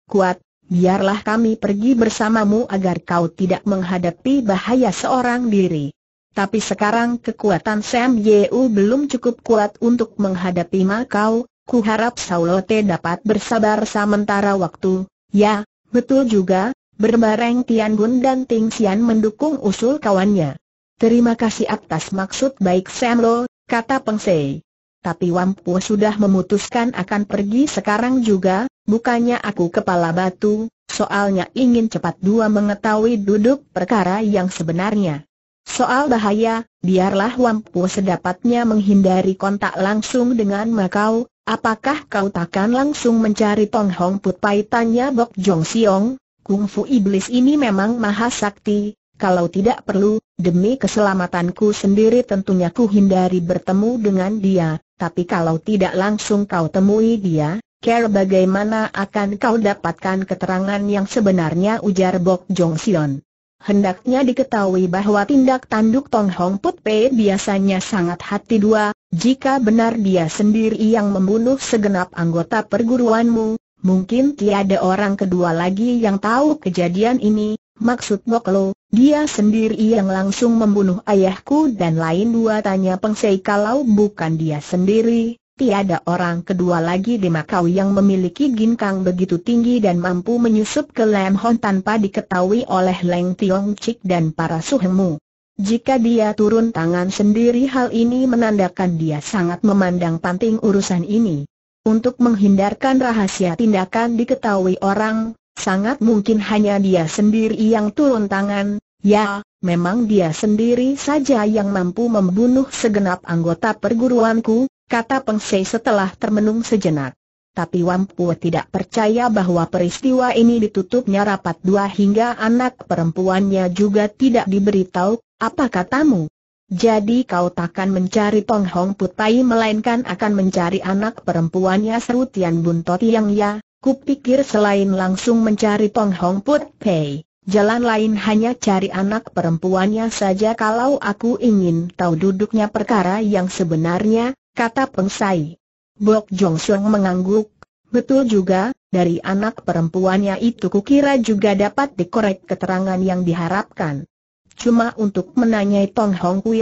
kuat, biarlah kami pergi bersamamu agar kau tidak menghadapi bahaya seorang diri. Tapi sekarang kekuatan Sam Yeu belum cukup kuat untuk menghadapi Makau, Ku harap Saulote dapat bersabar sementara waktu. Ya, betul juga, berbareng Tian Gun dan Ting Xian mendukung usul kawannya. Terima kasih atas maksud baik Sam Lo, kata Peng Sei. Tapi Wampu sudah memutuskan akan pergi sekarang juga, bukannya aku kepala batu, soalnya ingin cepat dua mengetahui duduk perkara yang sebenarnya. Soal bahaya, biarlah Wampu sedapatnya menghindari kontak langsung dengan Makau, Apakah kau takkan langsung mencari Tong Hong Put Pai? Tanya Bok Jong Siong, Kung Fu iblis ini memang maha sakti, kalau tidak perlu, demi keselamatanku sendiri tentunya ku hindari bertemu dengan dia, tapi kalau tidak langsung kau temui dia, care bagaimana akan kau dapatkan keterangan yang sebenarnya ujar Bok Jong Siong. Hendaknya diketahui bahwa tindak tanduk Tong Hong Put Pai biasanya sangat hati dua, jika benar dia sendiri yang membunuh segenap anggota perguruanmu, mungkin tiada orang kedua lagi yang tahu kejadian ini, maksud Moklo, dia sendiri yang langsung membunuh ayahku dan lain dua tanya Pengsei kalau bukan dia sendiri, tiada orang kedua lagi di Makau yang memiliki ginkang begitu tinggi dan mampu menyusup ke Lam Hon tanpa diketahui oleh Leng Tiong Chik dan para suhemu. Jika dia turun tangan sendiri hal ini menandakan dia sangat memandang panting urusan ini. Untuk menghindarkan rahasia tindakan diketahui orang, sangat mungkin hanya dia sendiri yang turun tangan, ya, memang dia sendiri saja yang mampu membunuh segenap anggota perguruanku, kata Pengsei setelah termenung sejenak. Tapi Wampu tidak percaya bahwa peristiwa ini ditutupnya rapat dua hingga anak perempuannya juga tidak diberitahu, apa katamu? Jadi kau takkan mencari Tong Hong Putai melainkan akan mencari anak perempuannya seru Tian Bun yang ya, kupikir selain langsung mencari Tong Hong Putai, jalan lain hanya cari anak perempuannya saja kalau aku ingin tahu duduknya perkara yang sebenarnya, kata pengsai. Bok Jong Sung mengangguk, betul juga, dari anak perempuannya itu kukira juga dapat dikorek keterangan yang diharapkan cuma untuk menanyai Tong Hong Kui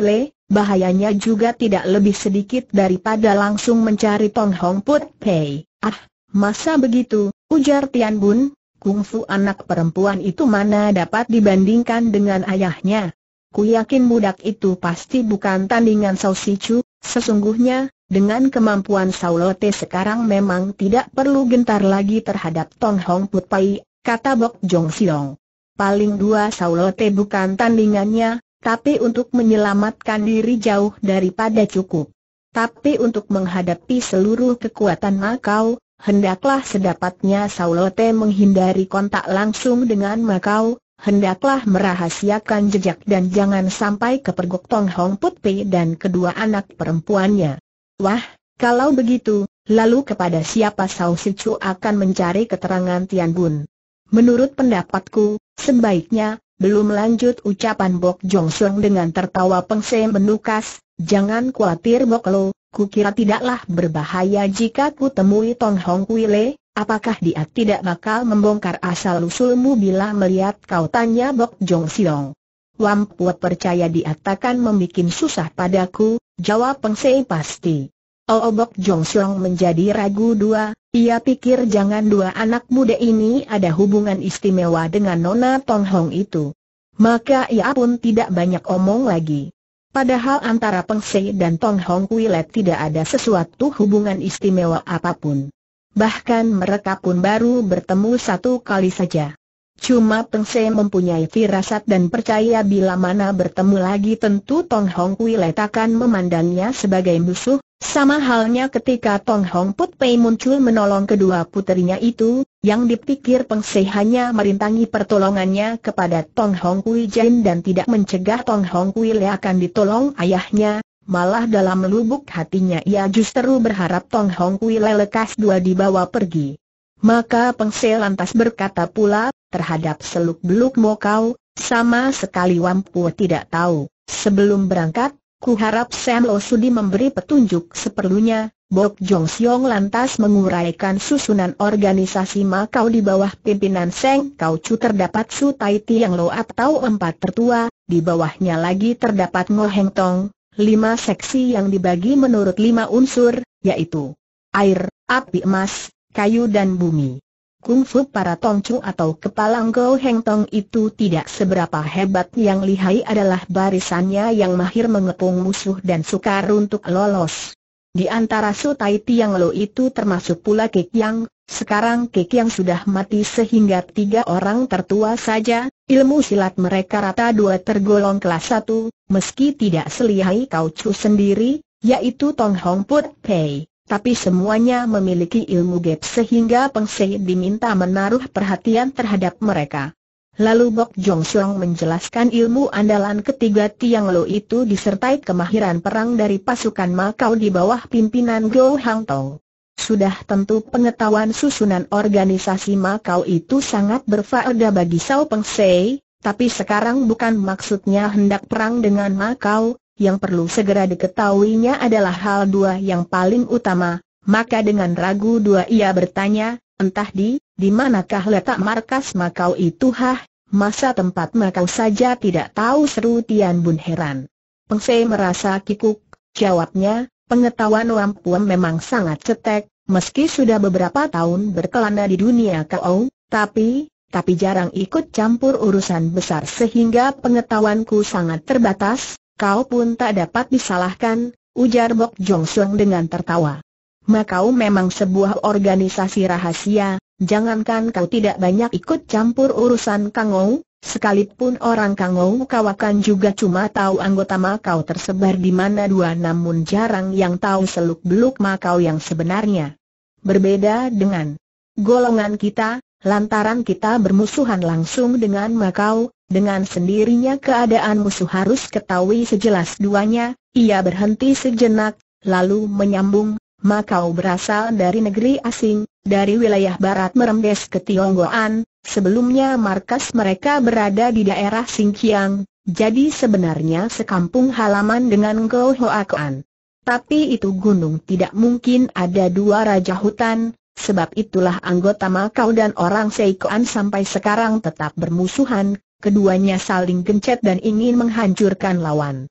bahayanya juga tidak lebih sedikit daripada langsung mencari Tong Hong Put Pei. Ah, masa begitu, ujar Tian Bun, kungfu anak perempuan itu mana dapat dibandingkan dengan ayahnya. Ku yakin budak itu pasti bukan tandingan Sao Chu. sesungguhnya, dengan kemampuan Saulote sekarang memang tidak perlu gentar lagi terhadap Tong Hong Put Pei, kata Bok Jong Siong paling dua saulote bukan tandingannya, tapi untuk menyelamatkan diri jauh daripada cukup. Tapi untuk menghadapi seluruh kekuatan Makau, hendaklah sedapatnya saulote menghindari kontak langsung dengan Makau, hendaklah merahasiakan jejak dan jangan sampai kepergok Tong Hong Put dan kedua anak perempuannya. Wah, kalau begitu, lalu kepada siapa Sao akan mencari keterangan Tian Bun? Menurut pendapatku, Sebaiknya, belum lanjut ucapan Bok Jong Song dengan tertawa pengsem menukas, jangan khawatir Bok Lo, kira tidaklah berbahaya jika ku temui Tong Hong Kui Le, apakah dia tidak bakal membongkar asal-usulmu bila melihat kau tanya Bok Jong Siong. Wampuat percaya dia takkan membuat susah padaku, jawab pengsem pasti. Oobok Jongsyong menjadi ragu dua, ia pikir jangan dua anak muda ini ada hubungan istimewa dengan Nona Tong Hong itu. Maka ia pun tidak banyak omong lagi. Padahal antara Peng Se dan Tong Hong Kuilet tidak ada sesuatu hubungan istimewa apapun. Bahkan mereka pun baru bertemu satu kali saja. Cuma Peng Se mempunyai firasat dan percaya bila mana bertemu lagi tentu Tong Hong Kui letakan memandangnya sebagai musuh, sama halnya ketika Tong Hong Put Pei muncul menolong kedua puterinya itu, yang dipikir Peng Se hanya merintangi pertolongannya kepada Tong Hong Kui Jin dan tidak mencegah Tong Hong Kui Le akan ditolong ayahnya, malah dalam lubuk hatinya ia justru berharap Tong Hong Kui Le lekas dua dibawa pergi. Maka Pengsel lantas berkata pula, terhadap seluk-beluk Mokau, sama sekali Wampu tidak tahu. Sebelum berangkat, ku harap Sam Lo Sudi memberi petunjuk seperlunya. Bok Jong Siong lantas menguraikan susunan organisasi Makau di bawah pimpinan Seng Kau Chu terdapat Su Tai yang Lo atau empat tertua, di bawahnya lagi terdapat Ngo Heng Tong, lima seksi yang dibagi menurut lima unsur, yaitu air, api emas, kayu dan bumi. Kungfu para Tongchu atau kepala Go Heng Tong itu tidak seberapa hebat yang lihai adalah barisannya yang mahir mengepung musuh dan sukar untuk lolos. Di antara Tai Tiang Lo itu termasuk pula Kek Yang, sekarang Kek Yang sudah mati sehingga tiga orang tertua saja, ilmu silat mereka rata dua tergolong kelas satu, meski tidak selihai Kau Chu sendiri, yaitu Tong Hong Put Pei tapi semuanya memiliki ilmu gap sehingga Peng Sei diminta menaruh perhatian terhadap mereka. Lalu Bok Jong Song menjelaskan ilmu andalan ketiga Tiang Lo itu disertai kemahiran perang dari pasukan Makau di bawah pimpinan Go Hang Tong. Sudah tentu pengetahuan susunan organisasi Makau itu sangat berfaedah bagi Sao Peng Sei, tapi sekarang bukan maksudnya hendak perang dengan Makau, yang perlu segera diketahuinya adalah hal dua yang paling utama, maka dengan ragu dua ia bertanya, entah di, di manakah letak markas Makau itu hah, masa tempat Makau saja tidak tahu seru Tian Bun heran. Pengse merasa kikuk, jawabnya, pengetahuan Wang Puan memang sangat cetek, meski sudah beberapa tahun berkelana di dunia kau, tapi, tapi jarang ikut campur urusan besar sehingga pengetahuanku sangat terbatas, Kau pun tak dapat disalahkan, ujar Bok Jong Sung dengan tertawa. Makau memang sebuah organisasi rahasia, jangankan kau tidak banyak ikut campur urusan Kangou, sekalipun orang Kangou kawakan juga cuma tahu anggota Makau tersebar di mana dua namun jarang yang tahu seluk-beluk Makau yang sebenarnya. Berbeda dengan golongan kita, lantaran kita bermusuhan langsung dengan Makau, dengan sendirinya keadaan musuh harus ketahui sejelas duanya, ia berhenti sejenak, lalu menyambung, Makau berasal dari negeri asing, dari wilayah barat merembes ke Tionggoan, sebelumnya markas mereka berada di daerah Singkiang, jadi sebenarnya sekampung halaman dengan Go Tapi itu gunung tidak mungkin ada dua raja hutan, sebab itulah anggota Makau dan orang Seikoan sampai sekarang tetap bermusuhan, keduanya saling gencet dan ingin menghancurkan lawan.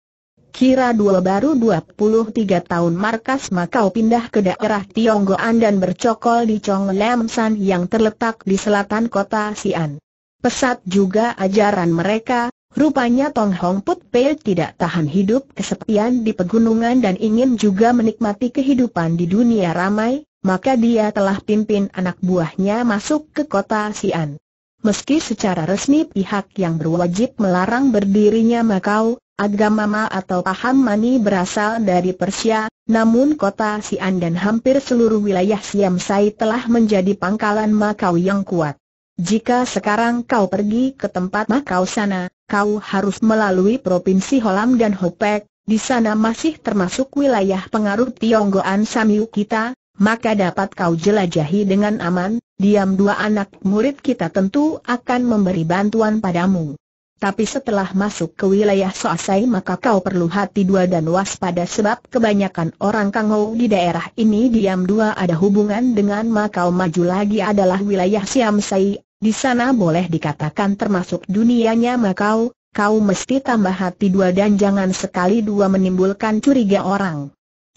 Kira dua baru 23 tahun markas Makau pindah ke daerah Tionggoan dan bercokol di Chong Lam San yang terletak di selatan kota Xi'an. Pesat juga ajaran mereka, rupanya Tong Hong Put Pei tidak tahan hidup kesepian di pegunungan dan ingin juga menikmati kehidupan di dunia ramai, maka dia telah pimpin anak buahnya masuk ke kota Xi'an. Meski secara resmi pihak yang berwajib melarang berdirinya Makau, agama Ma atau paham Mani berasal dari Persia, namun kota Xi'an dan hampir seluruh wilayah Siam Sai telah menjadi pangkalan Makau yang kuat. Jika sekarang kau pergi ke tempat Makau sana, kau harus melalui provinsi Holam dan Hopek, di sana masih termasuk wilayah pengaruh Tionggoan Samyu kita, maka dapat kau jelajahi dengan aman, diam dua anak murid kita tentu akan memberi bantuan padamu. Tapi setelah masuk ke wilayah Soasai maka kau perlu hati dua dan waspada sebab kebanyakan orang Kangou di daerah ini diam dua ada hubungan dengan Makau maju lagi adalah wilayah Siamsai, di sana boleh dikatakan termasuk dunianya Makau, kau mesti tambah hati dua dan jangan sekali dua menimbulkan curiga orang.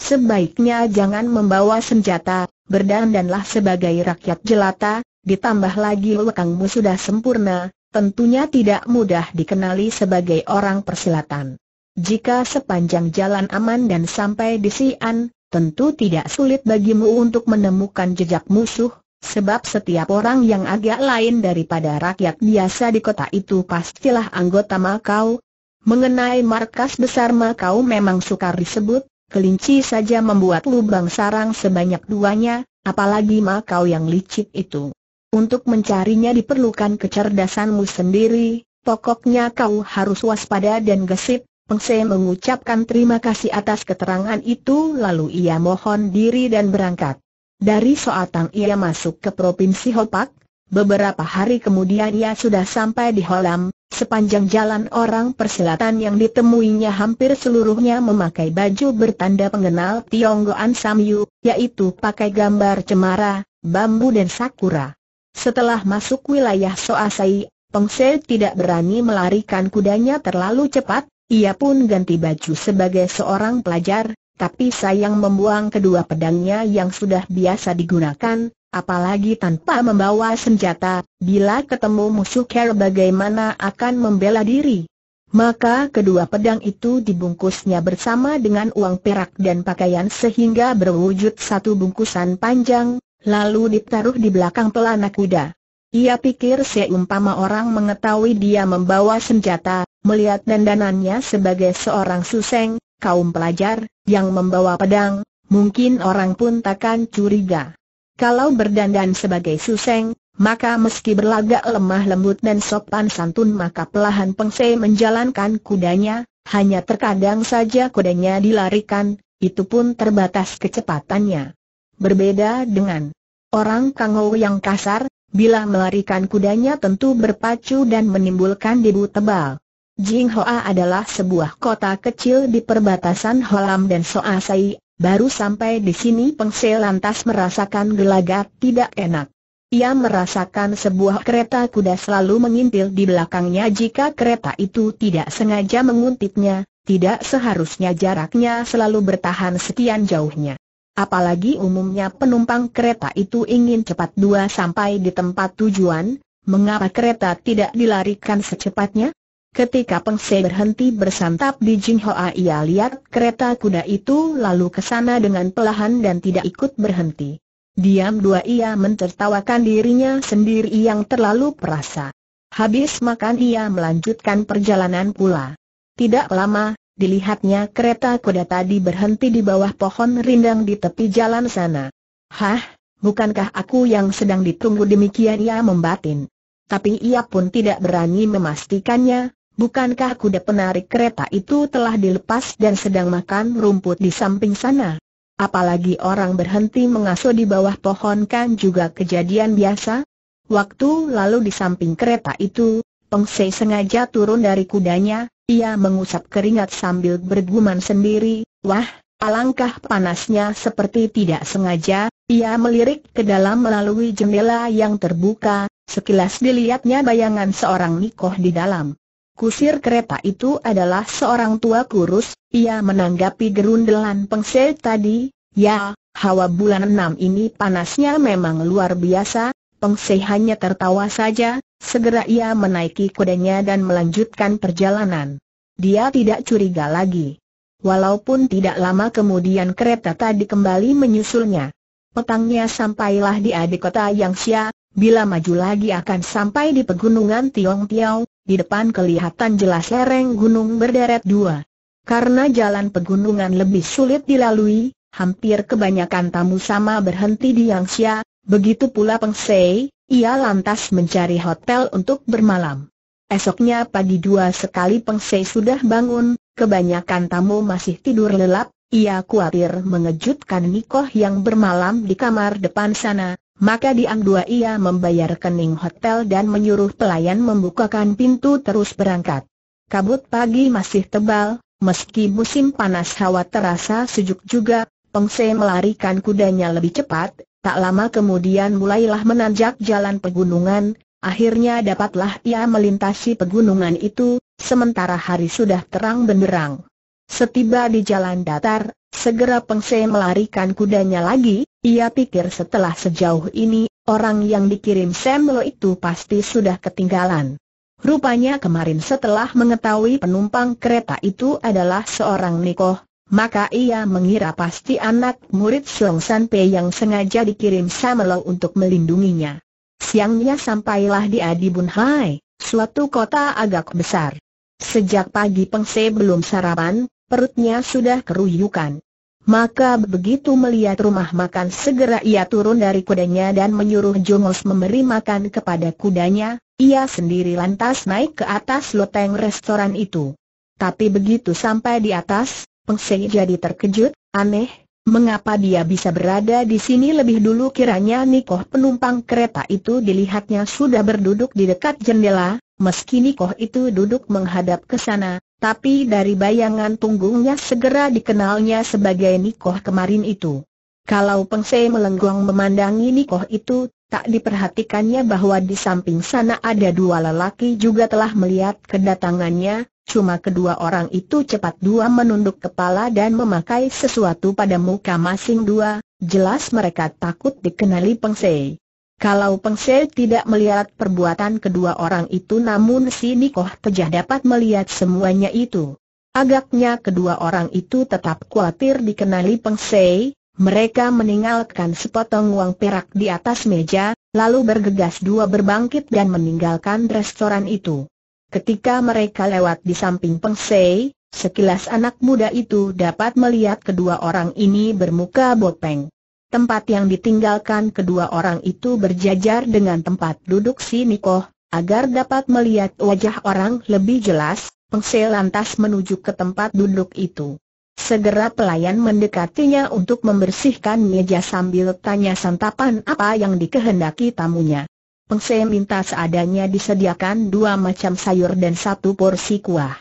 Sebaiknya jangan membawa senjata, berdandanlah sebagai rakyat jelata, ditambah lagi lekangmu sudah sempurna, tentunya tidak mudah dikenali sebagai orang persilatan. Jika sepanjang jalan aman dan sampai di Sian, tentu tidak sulit bagimu untuk menemukan jejak musuh, sebab setiap orang yang agak lain daripada rakyat biasa di kota itu pastilah anggota Makau. Mengenai markas besar Makau memang sukar disebut, kelinci saja membuat lubang sarang sebanyak duanya, apalagi makau yang licik itu. Untuk mencarinya diperlukan kecerdasanmu sendiri, pokoknya kau harus waspada dan gesip, Pengse mengucapkan terima kasih atas keterangan itu lalu ia mohon diri dan berangkat. Dari Soatang ia masuk ke Provinsi Hopak, beberapa hari kemudian ia sudah sampai di Holam, Sepanjang jalan orang perselatan yang ditemuinya hampir seluruhnya memakai baju bertanda pengenal Tionggoan Samyu, yaitu pakai gambar cemara, bambu dan sakura. Setelah masuk wilayah Soasai, Pengse tidak berani melarikan kudanya terlalu cepat, ia pun ganti baju sebagai seorang pelajar, tapi sayang membuang kedua pedangnya yang sudah biasa digunakan, Apalagi tanpa membawa senjata, bila ketemu musuh Kerr bagaimana akan membela diri? Maka kedua pedang itu dibungkusnya bersama dengan uang perak dan pakaian sehingga berwujud satu bungkusan panjang, lalu ditaruh di belakang pelana kuda. Ia pikir seumpama orang mengetahui dia membawa senjata, melihat dandanannya sebagai seorang suseng, kaum pelajar, yang membawa pedang, mungkin orang pun takkan curiga. Kalau berdandan sebagai suseng, maka meski berlagak lemah lembut dan sopan santun maka pelahan Pengse menjalankan kudanya, hanya terkadang saja kudanya dilarikan, itu pun terbatas kecepatannya. Berbeda dengan orang Kangou yang kasar, bila melarikan kudanya tentu berpacu dan menimbulkan debu tebal. Jinghoa adalah sebuah kota kecil di perbatasan Holam dan Soasai Baru sampai di sini Se lantas merasakan gelagat tidak enak. Ia merasakan sebuah kereta kuda selalu mengintil di belakangnya jika kereta itu tidak sengaja menguntitnya, tidak seharusnya jaraknya selalu bertahan sekian jauhnya. Apalagi umumnya penumpang kereta itu ingin cepat dua sampai di tempat tujuan, mengapa kereta tidak dilarikan secepatnya? Ketika Pengse berhenti bersantap di Jinghua, ia lihat kereta kuda itu lalu ke sana dengan pelahan dan tidak ikut berhenti. Diam dua ia mentertawakan dirinya sendiri yang terlalu perasa. Habis makan ia melanjutkan perjalanan pula. Tidak lama, dilihatnya kereta kuda tadi berhenti di bawah pohon rindang di tepi jalan sana. Hah, bukankah aku yang sedang ditunggu demikian ia membatin. Tapi ia pun tidak berani memastikannya, Bukankah kuda penarik kereta itu telah dilepas dan sedang makan rumput di samping sana? Apalagi orang berhenti mengasuh di bawah pohon kan juga kejadian biasa? Waktu lalu di samping kereta itu, Pengsei sengaja turun dari kudanya, ia mengusap keringat sambil bergumam sendiri, wah, alangkah panasnya seperti tidak sengaja, ia melirik ke dalam melalui jendela yang terbuka, sekilas dilihatnya bayangan seorang nikoh di dalam kusir kereta itu adalah seorang tua kurus, ia menanggapi gerundelan pengsel tadi, ya, hawa bulan enam ini panasnya memang luar biasa, pengsel hanya tertawa saja, segera ia menaiki kudanya dan melanjutkan perjalanan. Dia tidak curiga lagi. Walaupun tidak lama kemudian kereta tadi kembali menyusulnya. Petangnya sampailah di adik kota Yangxia, bila maju lagi akan sampai di pegunungan Tiong Tiong, di depan kelihatan jelas lereng gunung berderet dua. Karena jalan pegunungan lebih sulit dilalui, hampir kebanyakan tamu sama berhenti di Yangxia. begitu pula Peng Sei, ia lantas mencari hotel untuk bermalam. Esoknya pagi dua sekali Peng Sei sudah bangun, kebanyakan tamu masih tidur lelap, ia khawatir mengejutkan Nikoh yang bermalam di kamar depan sana, maka diang dua ia membayar kening hotel dan menyuruh pelayan membukakan pintu terus berangkat. Kabut pagi masih tebal, meski musim panas hawa terasa sejuk juga, Pengse melarikan kudanya lebih cepat, tak lama kemudian mulailah menanjak jalan pegunungan, akhirnya dapatlah ia melintasi pegunungan itu, sementara hari sudah terang benderang. Setiba di jalan datar, Segera Pengse melarikan kudanya lagi, ia pikir setelah sejauh ini, orang yang dikirim Semlo itu pasti sudah ketinggalan. Rupanya kemarin setelah mengetahui penumpang kereta itu adalah seorang Nikoh, maka ia mengira pasti anak murid Song San Pei yang sengaja dikirim Samelo untuk melindunginya. Siangnya sampailah dia di Bunhai, suatu kota agak besar. Sejak pagi Pengse belum sarapan, perutnya sudah keruyukan. Maka begitu melihat rumah makan segera ia turun dari kudanya dan menyuruh Jongos memberi makan kepada kudanya, ia sendiri lantas naik ke atas loteng restoran itu. Tapi begitu sampai di atas, Pengsei jadi terkejut, aneh, mengapa dia bisa berada di sini lebih dulu kiranya Nikoh penumpang kereta itu dilihatnya sudah berduduk di dekat jendela, meski Nikoh itu duduk menghadap ke sana, tapi dari bayangan punggungnya segera dikenalnya sebagai Nikoh kemarin itu. Kalau Pengse melenggong memandangi Nikoh itu, tak diperhatikannya bahwa di samping sana ada dua lelaki juga telah melihat kedatangannya, cuma kedua orang itu cepat dua menunduk kepala dan memakai sesuatu pada muka masing dua, jelas mereka takut dikenali Pengse. Kalau Peng Se tidak melihat perbuatan kedua orang itu namun si Nikoh Pejah dapat melihat semuanya itu. Agaknya kedua orang itu tetap khawatir dikenali Peng Se, mereka meninggalkan sepotong uang perak di atas meja, lalu bergegas dua berbangkit dan meninggalkan restoran itu. Ketika mereka lewat di samping Peng Se, sekilas anak muda itu dapat melihat kedua orang ini bermuka bopeng. Tempat yang ditinggalkan kedua orang itu berjajar dengan tempat duduk si Nikoh, agar dapat melihat wajah orang lebih jelas, Pengse lantas menuju ke tempat duduk itu. Segera pelayan mendekatinya untuk membersihkan meja sambil tanya santapan apa yang dikehendaki tamunya. Pengse minta seadanya disediakan dua macam sayur dan satu porsi kuah.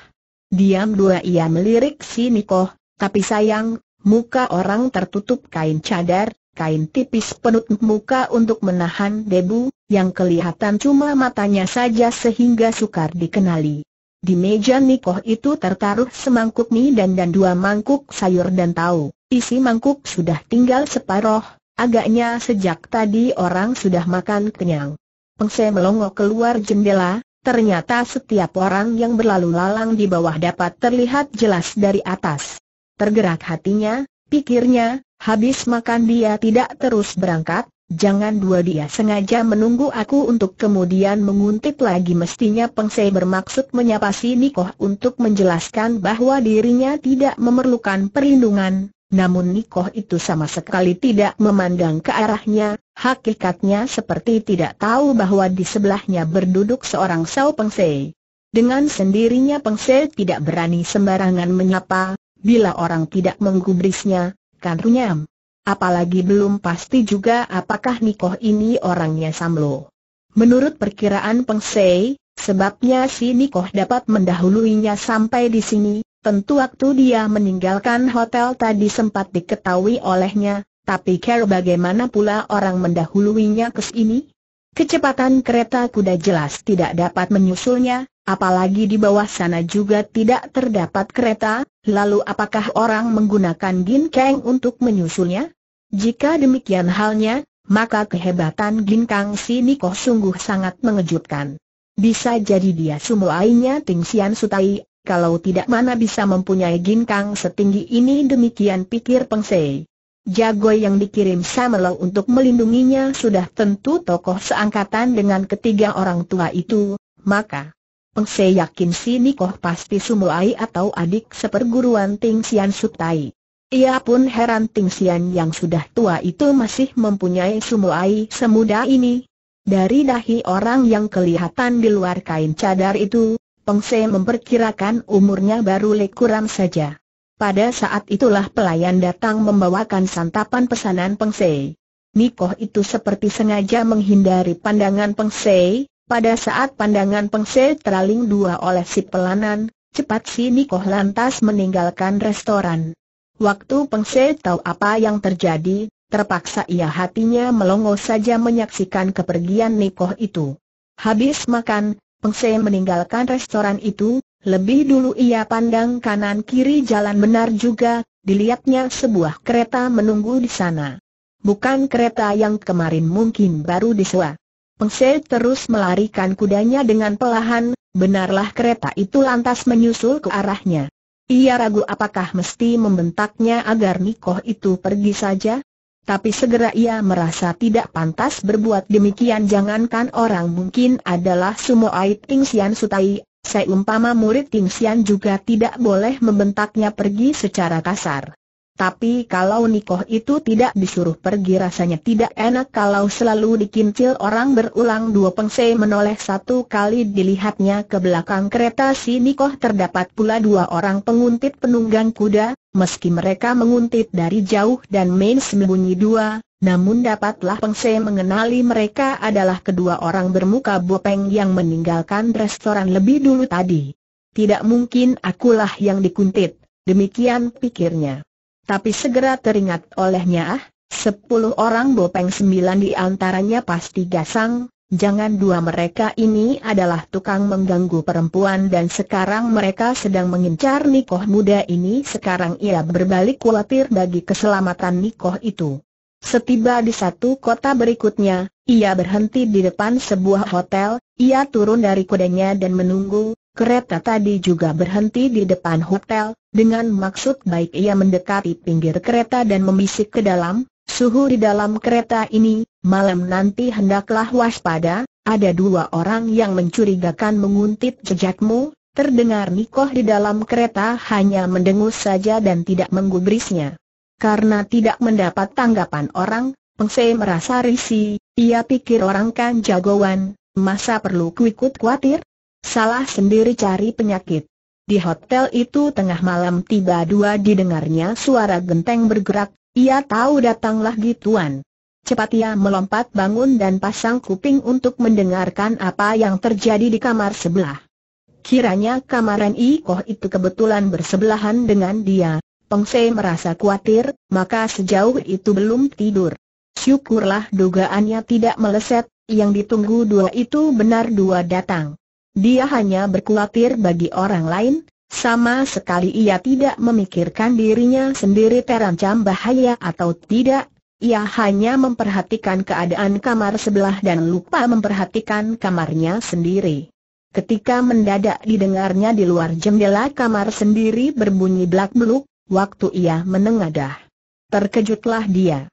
Diam dua ia melirik si Nikoh, tapi sayang, muka orang tertutup kain cadar, kain tipis penutup muka untuk menahan debu, yang kelihatan cuma matanya saja sehingga sukar dikenali. Di meja nikoh itu tertaruh semangkuk mie dan dan dua mangkuk sayur dan tahu. Isi mangkuk sudah tinggal separoh, agaknya sejak tadi orang sudah makan kenyang. Pengse melongok keluar jendela, ternyata setiap orang yang berlalu lalang di bawah dapat terlihat jelas dari atas. Tergerak hatinya, pikirnya, Habis makan dia tidak terus berangkat, jangan dua dia sengaja menunggu aku untuk kemudian menguntit lagi mestinya Pengsei bermaksud menyapa si Nikoh untuk menjelaskan bahwa dirinya tidak memerlukan perlindungan. Namun Nikoh itu sama sekali tidak memandang ke arahnya, hakikatnya seperti tidak tahu bahwa di sebelahnya berduduk seorang Sao Pengsei. Dengan sendirinya Pengsei tidak berani sembarangan menyapa, bila orang tidak menggubrisnya, menyelamatkan runyam. Apalagi belum pasti juga apakah Nikoh ini orangnya Samlo. Menurut perkiraan Peng Sei, sebabnya si Nikoh dapat mendahuluinya sampai di sini, tentu waktu dia meninggalkan hotel tadi sempat diketahui olehnya, tapi care bagaimana pula orang mendahuluinya ke sini? Kecepatan kereta kuda jelas tidak dapat menyusulnya, apalagi di bawah sana juga tidak terdapat kereta, Lalu apakah orang menggunakan ginkang untuk menyusulnya? Jika demikian halnya, maka kehebatan ginkang si Niko sungguh sangat mengejutkan. Bisa jadi dia sumuainya Sian Sutai, kalau tidak mana bisa mempunyai ginkang setinggi ini demikian pikir Peng Sei. Jago yang dikirim Samelo untuk melindunginya sudah tentu tokoh seangkatan dengan ketiga orang tua itu, maka Peng oh, Se yakin si Nikoh pasti Sumuai atau adik seperguruan Ting Sian Sutai. Ia pun heran Ting Sian yang sudah tua itu masih mempunyai Sumuai semuda ini. Dari dahi orang yang kelihatan di luar kain cadar itu, Peng Se memperkirakan umurnya baru lekuran saja. Pada saat itulah pelayan datang membawakan santapan pesanan Peng Se. Nikoh itu seperti sengaja menghindari pandangan Peng Se, pada saat pandangan Pengse teraling dua oleh si pelanan, cepat si Niko lantas meninggalkan restoran. Waktu Pengse tahu apa yang terjadi, terpaksa ia hatinya melongo saja menyaksikan kepergian Niko itu. Habis makan, Pengse meninggalkan restoran itu, lebih dulu ia pandang kanan kiri jalan benar juga, dilihatnya sebuah kereta menunggu di sana. Bukan kereta yang kemarin mungkin baru disewa. Pengse terus melarikan kudanya dengan pelahan, benarlah kereta itu lantas menyusul ke arahnya. Ia ragu apakah mesti membentaknya agar Nikoh itu pergi saja? Tapi segera ia merasa tidak pantas berbuat demikian jangankan orang mungkin adalah ait Ting Sian Sutai, seumpama murid Ting Sian juga tidak boleh membentaknya pergi secara kasar. Tapi kalau Nikoh itu tidak disuruh pergi rasanya tidak enak kalau selalu dikincil orang berulang dua pengse menoleh satu kali dilihatnya ke belakang kereta si Nikoh terdapat pula dua orang penguntit penunggang kuda, meski mereka menguntit dari jauh dan main sembunyi dua, namun dapatlah pengse mengenali mereka adalah kedua orang bermuka bopeng yang meninggalkan restoran lebih dulu tadi. Tidak mungkin akulah yang dikuntit, demikian pikirnya. Tapi segera teringat olehnya ah, sepuluh orang bopeng sembilan di antaranya pasti gasang, jangan dua mereka ini adalah tukang mengganggu perempuan dan sekarang mereka sedang mengincar Nikoh muda ini sekarang ia berbalik khawatir bagi keselamatan Nikoh itu. Setiba di satu kota berikutnya, ia berhenti di depan sebuah hotel, ia turun dari kudanya dan menunggu, kereta tadi juga berhenti di depan hotel, dengan maksud baik ia mendekati pinggir kereta dan membisik ke dalam, suhu di dalam kereta ini, malam nanti hendaklah waspada, ada dua orang yang mencurigakan menguntit jejakmu, Terdengar Nikoh di dalam kereta hanya mendengus saja dan tidak menggubrisnya. Karena tidak mendapat tanggapan orang, Pengse merasa risih, ia pikir orang kan jagoan, masa perlu kuikut khawatir? Salah sendiri cari penyakit. Di hotel itu tengah malam tiba dua didengarnya suara genteng bergerak, ia tahu datanglah gituan. Cepat ia melompat bangun dan pasang kuping untuk mendengarkan apa yang terjadi di kamar sebelah. Kiranya kamaran Iko itu kebetulan bersebelahan dengan dia, Pengse merasa khawatir, maka sejauh itu belum tidur. Syukurlah dugaannya tidak meleset, yang ditunggu dua itu benar dua datang. Dia hanya berkhawatir bagi orang lain, sama sekali ia tidak memikirkan dirinya sendiri terancam bahaya atau tidak, ia hanya memperhatikan keadaan kamar sebelah dan lupa memperhatikan kamarnya sendiri. Ketika mendadak didengarnya di luar jendela kamar sendiri berbunyi blak-beluk, waktu ia menengadah. Terkejutlah dia.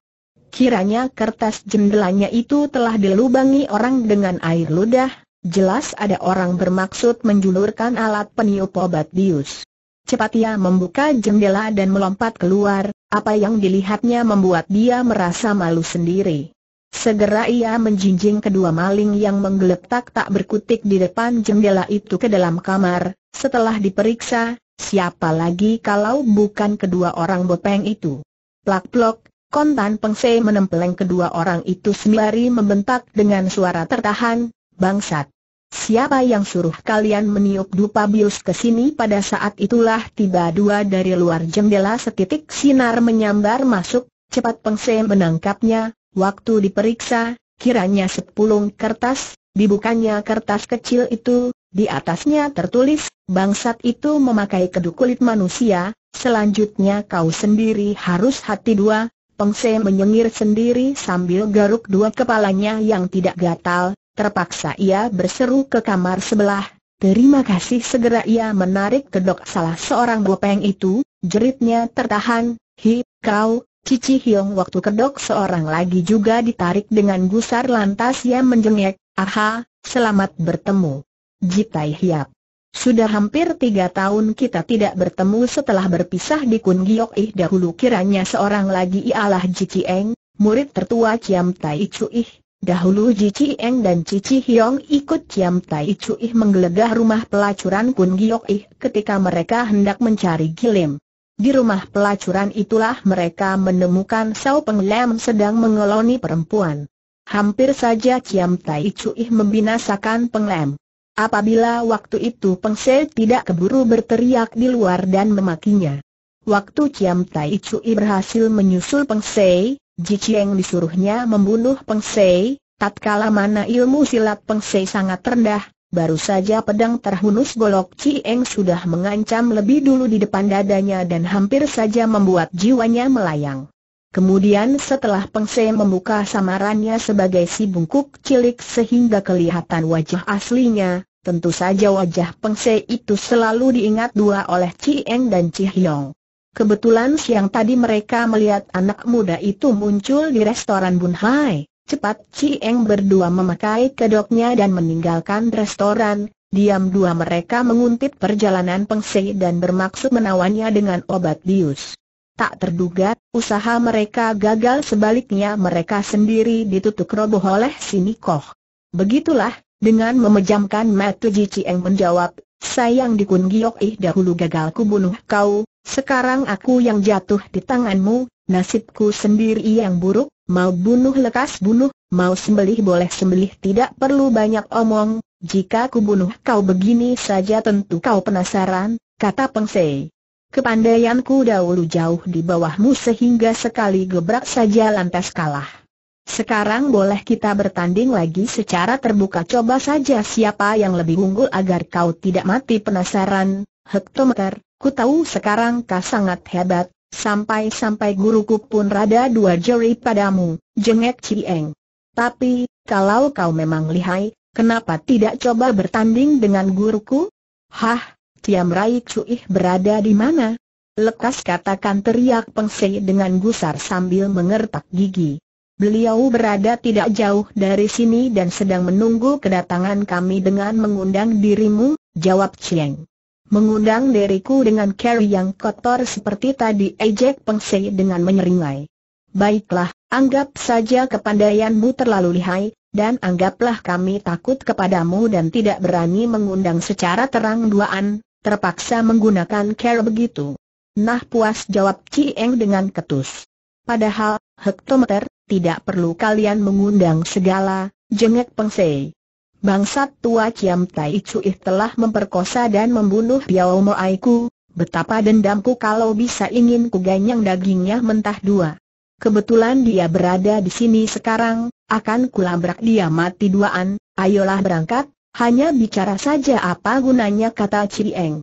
Kiranya kertas jendelanya itu telah dilubangi orang dengan air ludah, jelas ada orang bermaksud menjulurkan alat peniup obat bius. Cepat ia membuka jendela dan melompat keluar, apa yang dilihatnya membuat dia merasa malu sendiri. Segera ia menjinjing kedua maling yang menggeletak tak berkutik di depan jendela itu ke dalam kamar, setelah diperiksa, siapa lagi kalau bukan kedua orang bopeng itu. Plak-plok, Kontan Pengse menempeleng kedua orang itu sembari membentak dengan suara tertahan, bangsat. Siapa yang suruh kalian meniup dupa bius ke sini pada saat itulah tiba dua dari luar jendela setitik sinar menyambar masuk, cepat Pengse menangkapnya, waktu diperiksa, kiranya sepulung kertas, dibukanya kertas kecil itu, di atasnya tertulis, bangsat itu memakai kedu kulit manusia, Selanjutnya kau sendiri harus hati dua, Se menyengir sendiri sambil garuk dua kepalanya yang tidak gatal, terpaksa ia berseru ke kamar sebelah, terima kasih segera ia menarik kedok salah seorang bopeng itu, jeritnya tertahan, hi, kau, Cici Hiong waktu kedok seorang lagi juga ditarik dengan gusar lantas ia menjengek, aha, selamat bertemu. Jitai Hiap. Sudah hampir tiga tahun kita tidak bertemu setelah berpisah di Kun Giok Ih dahulu kiranya seorang lagi ialah Cici Eng, murid tertua Ciam Tai Ih. Dahulu Cici Eng dan Cici Hiong ikut Ciam Tai Ih menggeledah rumah pelacuran Kun Giok Ih ketika mereka hendak mencari gilim. Di rumah pelacuran itulah mereka menemukan Sao Peng Lam sedang mengeloni perempuan. Hampir saja Ciam Tai Ih membinasakan Peng Lam. Apabila waktu itu Pengse tidak keburu berteriak di luar dan memakinya. Waktu Ciam Tai Cui berhasil menyusul Pengse, Ji Chieng disuruhnya membunuh Pengse, tatkala mana ilmu silat Pengse sangat rendah, baru saja pedang terhunus golok Chieng sudah mengancam lebih dulu di depan dadanya dan hampir saja membuat jiwanya melayang. Kemudian setelah Pengse membuka samarannya sebagai si bungkuk cilik sehingga kelihatan wajah aslinya, Tentu saja wajah Peng Se itu selalu diingat dua oleh Chi Eng dan Chi Hiong. Kebetulan siang tadi mereka melihat anak muda itu muncul di restoran Bun Hai. Cepat Chi Eng berdua memakai kedoknya dan meninggalkan restoran, Diam dua mereka menguntit perjalanan Peng Se dan bermaksud menawannya dengan obat bius. Tak terduga, usaha mereka gagal sebaliknya mereka sendiri ditutup roboh oleh si Nikoh. Begitulah, dengan memejamkan mata Ji Cieng menjawab, sayang di Kun Giok Ih dahulu gagal ku bunuh kau, sekarang aku yang jatuh di tanganmu, nasibku sendiri yang buruk, mau bunuh lekas bunuh, mau sembelih boleh sembelih tidak perlu banyak omong, jika ku bunuh kau begini saja tentu kau penasaran, kata Peng Sei. Kepandaianku dahulu jauh di bawahmu sehingga sekali gebrak saja lantas kalah. Sekarang boleh kita bertanding lagi secara terbuka Coba saja siapa yang lebih unggul agar kau tidak mati penasaran Hektometer, ku tahu sekarang kau sangat hebat Sampai-sampai guruku pun rada dua jari padamu, jengek Cieng Tapi, kalau kau memang lihai, kenapa tidak coba bertanding dengan guruku? Hah, Tiam Rai Cuih berada di mana? Lekas katakan teriak pengsei dengan gusar sambil mengertak gigi Beliau berada tidak jauh dari sini dan sedang menunggu kedatangan kami dengan mengundang dirimu, jawab Cheng. Mengundang diriku dengan carry yang kotor seperti tadi ejek pengsei dengan menyeringai. Baiklah, anggap saja kepandaianmu terlalu lihai, dan anggaplah kami takut kepadamu dan tidak berani mengundang secara terang duaan, terpaksa menggunakan care begitu. Nah puas jawab Cieng dengan ketus. Padahal, hektometer, tidak perlu kalian mengundang segala, jengek pengsei. Bangsat tua Kiam Tai cuih telah memperkosa dan membunuh Biao Mo Aiku, betapa dendamku kalau bisa ingin kuganyang dagingnya mentah dua. Kebetulan dia berada di sini sekarang, akan kulabrak dia mati duaan, ayolah berangkat, hanya bicara saja apa gunanya kata Cieng.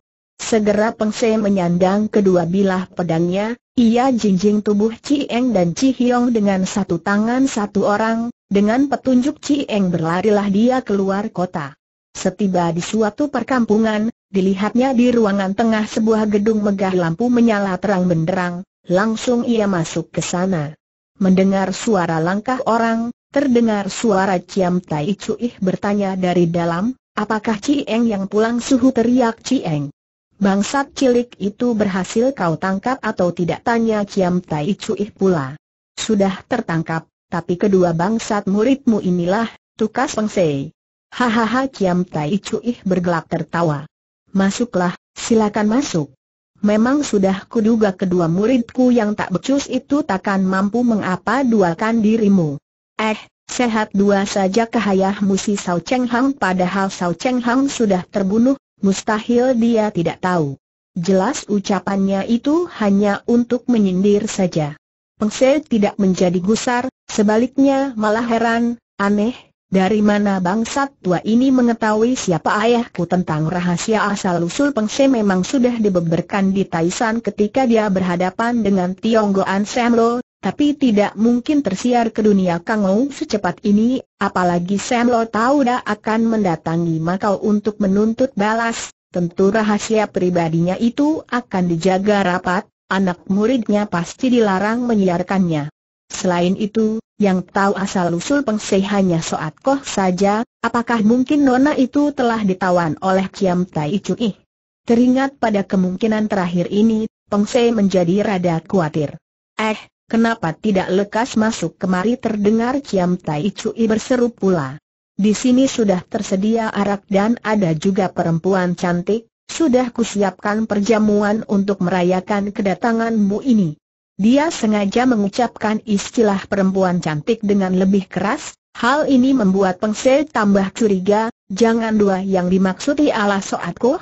Segera Peng Se menyandang kedua bilah pedangnya, ia jinjing tubuh Eng dan Hiong dengan satu tangan satu orang, dengan petunjuk Cieng berlarilah dia keluar kota. Setiba di suatu perkampungan, dilihatnya di ruangan tengah sebuah gedung megah lampu menyala terang benderang, langsung ia masuk ke sana. Mendengar suara langkah orang, terdengar suara Ciam Tai Cuih bertanya dari dalam, apakah Eng yang pulang suhu teriak Eng. Bangsat cilik itu berhasil kau tangkap atau tidak tanya Kiam Tai Cui pula. Sudah tertangkap, tapi kedua bangsat muridmu inilah, tukas pengsei. Hahaha Kiam Tai Cui bergelak tertawa. Masuklah, silakan masuk. Memang sudah kuduga kedua muridku yang tak becus itu takkan mampu mengapa dualkan dirimu. Eh, sehat dua saja kahayah si Sao Cheng Hang padahal Sao Cheng Hang sudah terbunuh, Mustahil dia tidak tahu. Jelas ucapannya itu hanya untuk menyindir saja. Pengse tidak menjadi gusar, sebaliknya malah heran, aneh, dari mana bangsat tua ini mengetahui siapa ayahku tentang rahasia asal-usul Pengse memang sudah dibeberkan di Taisan ketika dia berhadapan dengan Tionggoan Semlo, tapi tidak mungkin tersiar ke dunia Ong secepat ini, apalagi Sam Lo tahu dah akan mendatangi Makau untuk menuntut balas, tentu rahasia pribadinya itu akan dijaga rapat, anak muridnya pasti dilarang menyiarkannya. Selain itu, yang tahu asal-usul Pengsei hanya Soat Koh saja, apakah mungkin Nona itu telah ditawan oleh Kiam Tai Cui? Teringat pada kemungkinan terakhir ini, Pengsei menjadi rada khawatir. Eh, Kenapa tidak lekas masuk kemari terdengar Ciam Tai Cui berseru pula. Di sini sudah tersedia arak dan ada juga perempuan cantik, sudah kusiapkan perjamuan untuk merayakan kedatanganmu ini. Dia sengaja mengucapkan istilah perempuan cantik dengan lebih keras, hal ini membuat Pengse tambah curiga, jangan dua yang dimaksudi Allah soatku.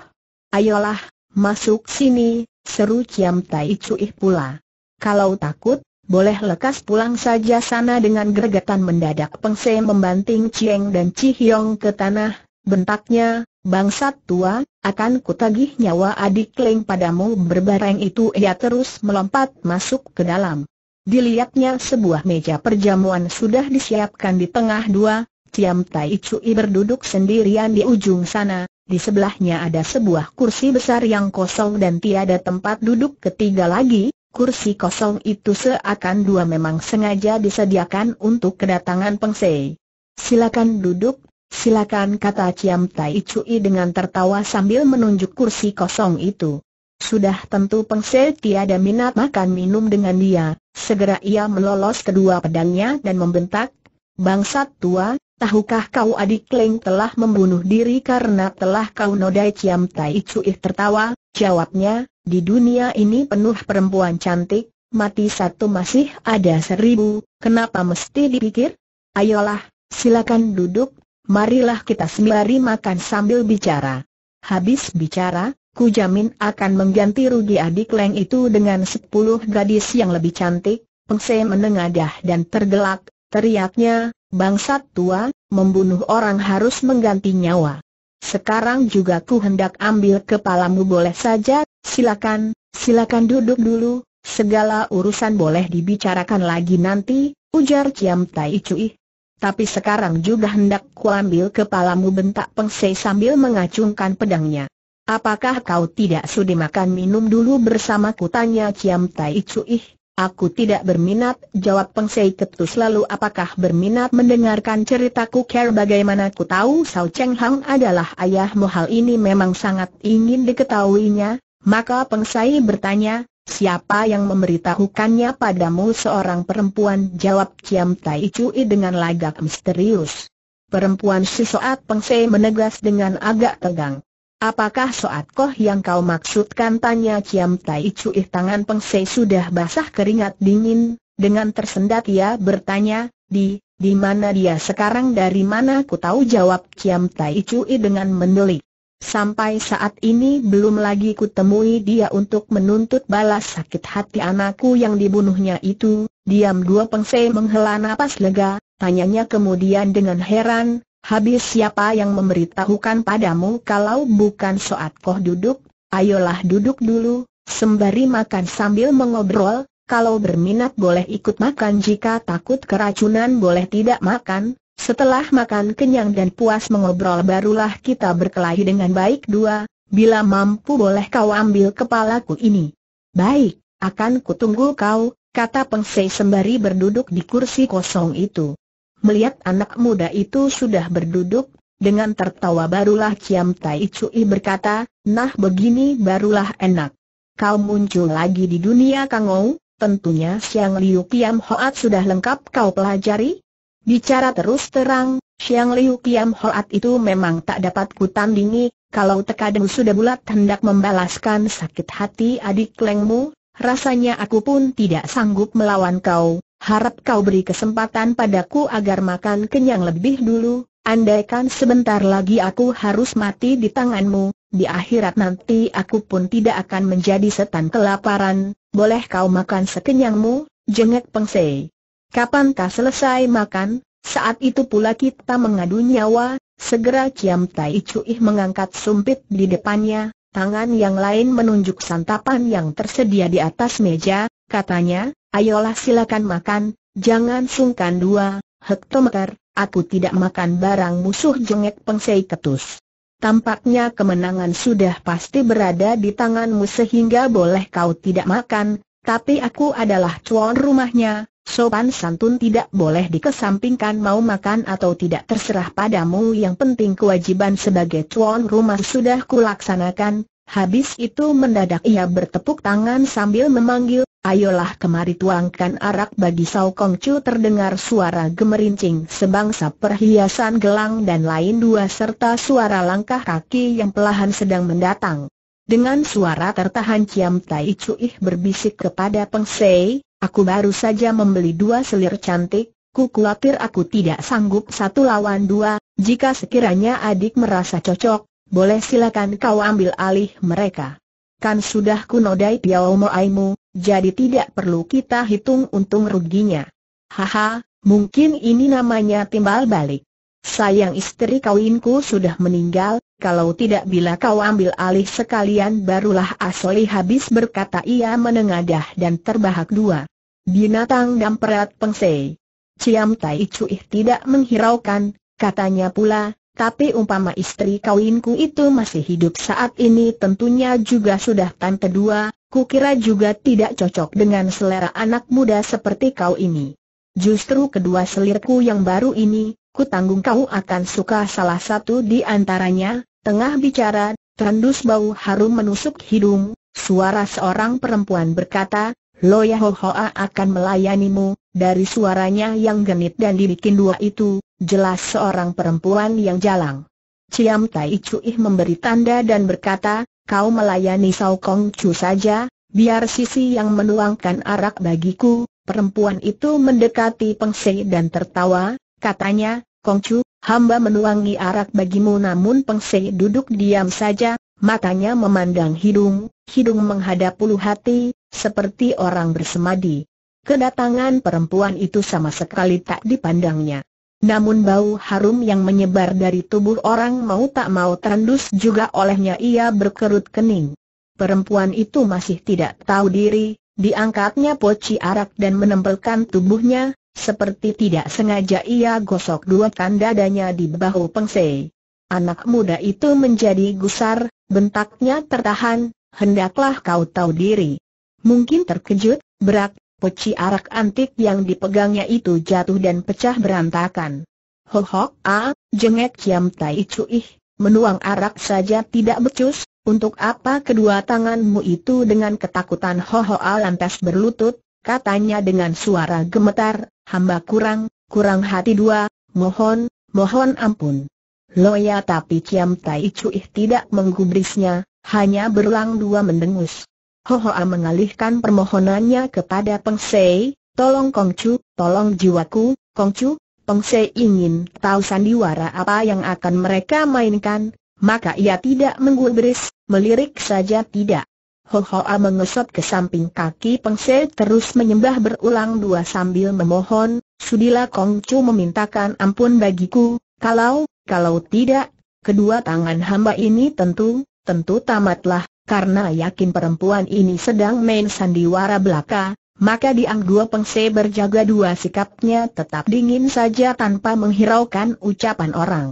Ayolah, masuk sini, seru Ciam Tai Cui pula. Kalau takut, boleh lekas pulang saja sana dengan gergetan mendadak Peng membanting cieng dan Cihyong ke tanah, bentaknya, bangsat tua, akan kutagih nyawa adik Leng padamu berbareng itu ia terus melompat masuk ke dalam. Dilihatnya sebuah meja perjamuan sudah disiapkan di tengah dua, Tiam Tai Cui berduduk sendirian di ujung sana, di sebelahnya ada sebuah kursi besar yang kosong dan tiada tempat duduk ketiga lagi, kursi kosong itu seakan dua memang sengaja disediakan untuk kedatangan Pengsei. Silakan duduk, silakan kata Ciam Tai Cui dengan tertawa sambil menunjuk kursi kosong itu. Sudah tentu Pengsei tiada minat makan minum dengan dia, segera ia melolos kedua pedangnya dan membentak, Bangsat tua, tahukah kau adik Leng telah membunuh diri karena telah kau nodai Ciam Tai Cui tertawa, jawabnya, di dunia ini penuh perempuan cantik, mati satu masih ada seribu, kenapa mesti dipikir? Ayolah, silakan duduk, marilah kita sembari makan sambil bicara. Habis bicara, ku jamin akan mengganti rugi adik Leng itu dengan sepuluh gadis yang lebih cantik, Pengse menengadah dan tergelak, teriaknya, bangsat tua, membunuh orang harus mengganti nyawa. Sekarang juga ku hendak ambil kepalamu boleh saja, silakan, silakan duduk dulu, segala urusan boleh dibicarakan lagi nanti, ujar Ciam Tai Cui. Tapi sekarang juga hendak ku ambil kepalamu bentak Pengsei sambil mengacungkan pedangnya. Apakah kau tidak sudi makan minum dulu bersamaku tanya Ciam Tai Cui? Aku tidak berminat, jawab Sei Ketus lalu apakah berminat mendengarkan ceritaku Ker bagaimana ku tahu Sao Cheng Hang adalah ayahmu hal ini memang sangat ingin diketahuinya, maka Sei bertanya, siapa yang memberitahukannya padamu seorang perempuan jawab Chiam Tai Cui dengan lagak misterius. Perempuan si Soat Pengsei menegas dengan agak tegang. Apakah Soat Koh yang kau maksudkan? Tanya Kiam Tai Cui tangan Pengsei sudah basah keringat dingin, dengan tersendat ia bertanya, di, di mana dia sekarang dari mana ku tahu jawab Kiam Tai Cui dengan mendelik. Sampai saat ini belum lagi kutemui dia untuk menuntut balas sakit hati anakku yang dibunuhnya itu. Diam dua pengsei menghela napas lega, tanyanya kemudian dengan heran, Habis siapa yang memberitahukan padamu kalau bukan soat koh duduk, ayolah duduk dulu, sembari makan sambil mengobrol, kalau berminat boleh ikut makan jika takut keracunan boleh tidak makan, setelah makan kenyang dan puas mengobrol barulah kita berkelahi dengan baik dua, bila mampu boleh kau ambil kepalaku ini. Baik, akan kutunggu kau, kata Pengsei sembari berduduk di kursi kosong itu. Melihat anak muda itu sudah berduduk, dengan tertawa barulah Ciam Tai Cui berkata, nah begini barulah enak. Kau muncul lagi di dunia Kangou, tentunya Siang Liu Kiam Hoat sudah lengkap kau pelajari? Bicara terus terang, Siang Liu Kiam Hoat itu memang tak dapat kutandingi, kalau Tekadeng sudah bulat hendak membalaskan sakit hati adik Lengmu, Rasanya aku pun tidak sanggup melawan kau, harap kau beri kesempatan padaku agar makan kenyang lebih dulu, andaikan sebentar lagi aku harus mati di tanganmu, di akhirat nanti aku pun tidak akan menjadi setan kelaparan, boleh kau makan sekenyangmu, jengek pengsei. kapan Kapankah selesai makan? Saat itu pula kita mengadu nyawa, segera Ciam Tai Cui mengangkat sumpit di depannya, Tangan yang lain menunjuk santapan yang tersedia di atas meja, katanya, ayolah silakan makan, jangan sungkan dua, hektometer, aku tidak makan barang musuh jengek pengsei ketus. Tampaknya kemenangan sudah pasti berada di tanganmu sehingga boleh kau tidak makan, tapi aku adalah cuan rumahnya, sopan santun tidak boleh dikesampingkan mau makan atau tidak terserah padamu yang penting kewajiban sebagai tuan rumah sudah kulaksanakan, habis itu mendadak ia bertepuk tangan sambil memanggil, ayolah kemari tuangkan arak bagi Sao Kong Chu terdengar suara gemerincing sebangsa perhiasan gelang dan lain dua serta suara langkah kaki yang pelahan sedang mendatang. Dengan suara tertahan Ciam Tai Ih berbisik kepada Peng Sei, Aku baru saja membeli dua selir cantik, ku khawatir aku tidak sanggup satu lawan dua, jika sekiranya adik merasa cocok, boleh silakan kau ambil alih mereka. Kan sudah ku nodai piau moaimu, jadi tidak perlu kita hitung untung ruginya. Haha, mungkin ini namanya timbal balik. Sayang istri kawinku sudah meninggal, kalau tidak bila kau ambil alih sekalian barulah Asoli habis berkata ia menengadah dan terbahak dua. Binatang perat pengsei. Ciam Tai Cuih tidak menghiraukan, katanya pula, tapi umpama istri kawinku itu masih hidup saat ini tentunya juga sudah tante dua, kukira juga tidak cocok dengan selera anak muda seperti kau ini. Justru kedua selirku yang baru ini, ku tanggung kau akan suka salah satu di antaranya, tengah bicara, terendus bau harum menusuk hidung, suara seorang perempuan berkata, Loya Hoa akan melayanimu, dari suaranya yang genit dan dibikin dua itu, jelas seorang perempuan yang jalang. Ciam Tai ih memberi tanda dan berkata, kau melayani Sao Kong Chu saja, biar sisi yang menuangkan arak bagiku, perempuan itu mendekati Peng Sei dan tertawa, katanya, Kong Chu, hamba menuangi arak bagimu namun Peng Sei duduk diam saja, matanya memandang hidung, hidung menghadap puluh hati, seperti orang bersemadi. Kedatangan perempuan itu sama sekali tak dipandangnya. Namun bau harum yang menyebar dari tubuh orang mau tak mau terendus juga olehnya ia berkerut kening. Perempuan itu masih tidak tahu diri, diangkatnya poci arak dan menempelkan tubuhnya, seperti tidak sengaja ia gosok dua tanda dadanya di bahu pengsei. Anak muda itu menjadi gusar, bentaknya tertahan, hendaklah kau tahu diri. Mungkin terkejut, berak, peci arak antik yang dipegangnya itu jatuh dan pecah berantakan. Ho Hohok a, jengek ciam Tai Cuih, menuang arak saja tidak becus, untuk apa kedua tanganmu itu dengan ketakutan Ho a, lantas berlutut, katanya dengan suara gemetar, hamba kurang, kurang hati dua, mohon, mohon ampun. Loya tapi ciam Tai Cuih tidak menggubrisnya, hanya berulang dua mendengus. Hohoa mengalihkan permohonannya kepada Peng Sei, tolong Kong Chu, tolong jiwaku, Kong Chu, Peng Sei ingin tahu sandiwara apa yang akan mereka mainkan, maka ia tidak menggubris, melirik saja tidak. Hohoa Hoa mengesot ke samping kaki Peng Sei terus menyembah berulang dua sambil memohon, Sudilah Kong Chu memintakan ampun bagiku, kalau, kalau tidak, kedua tangan hamba ini tentu, tentu tamatlah, karena yakin perempuan ini sedang main sandiwara belaka, maka Diang Dua Pengse berjaga dua sikapnya tetap dingin saja tanpa menghiraukan ucapan orang.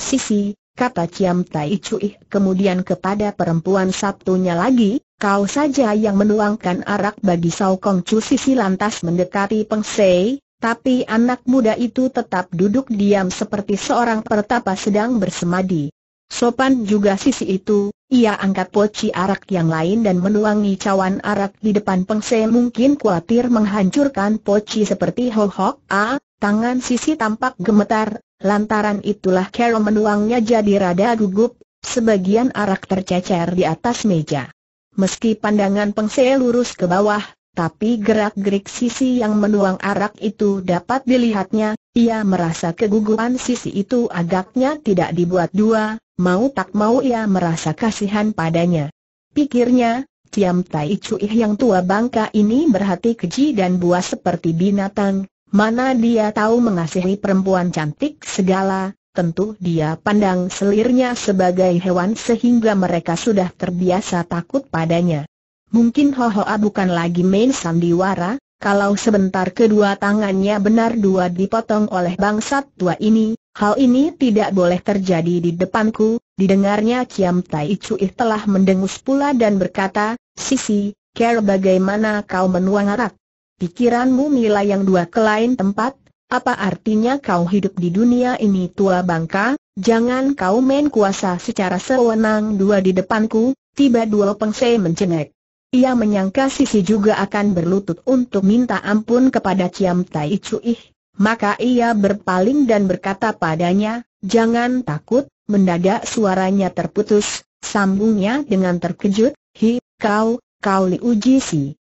Sisi, kata Ciam Tai Cui kemudian kepada perempuan Sabtunya lagi, kau saja yang menuangkan arak bagi Saukong Chu Sisi lantas mendekati Pengse, tapi anak muda itu tetap duduk diam seperti seorang pertapa sedang bersemadi. Sopan juga sisi itu, ia angkat poci arak yang lain dan menuangi cawan arak di depan pengse mungkin khawatir menghancurkan poci seperti hohok A, tangan sisi tampak gemetar, lantaran itulah Carol menuangnya jadi rada gugup, sebagian arak tercecer di atas meja. Meski pandangan pengse lurus ke bawah, tapi gerak-gerik sisi yang menuang arak itu dapat dilihatnya, ia merasa keguguran sisi itu agaknya tidak dibuat dua, mau tak mau ia merasa kasihan padanya. Pikirnya, Ciam Tai Cui yang tua bangka ini berhati keji dan buas seperti binatang, mana dia tahu mengasihi perempuan cantik segala, tentu dia pandang selirnya sebagai hewan sehingga mereka sudah terbiasa takut padanya. Mungkin ho ho a bukan lagi main sandiwara, kalau sebentar kedua tangannya benar dua dipotong oleh bangsat tua ini, hal ini tidak boleh terjadi di depanku, didengarnya Kiam Tai Cui telah mendengus pula dan berkata, Sisi, care bagaimana kau menuang arak? Pikiranmu mila yang dua ke tempat, apa artinya kau hidup di dunia ini tua bangka, jangan kau main kuasa secara sewenang dua di depanku, tiba dua pengse mencengek. Ia menyangka Sisi juga akan berlutut untuk minta ampun kepada Ciam Tai Cui. Maka ia berpaling dan berkata padanya, jangan takut, mendadak suaranya terputus, sambungnya dengan terkejut, hi, kau, kau liuji sih.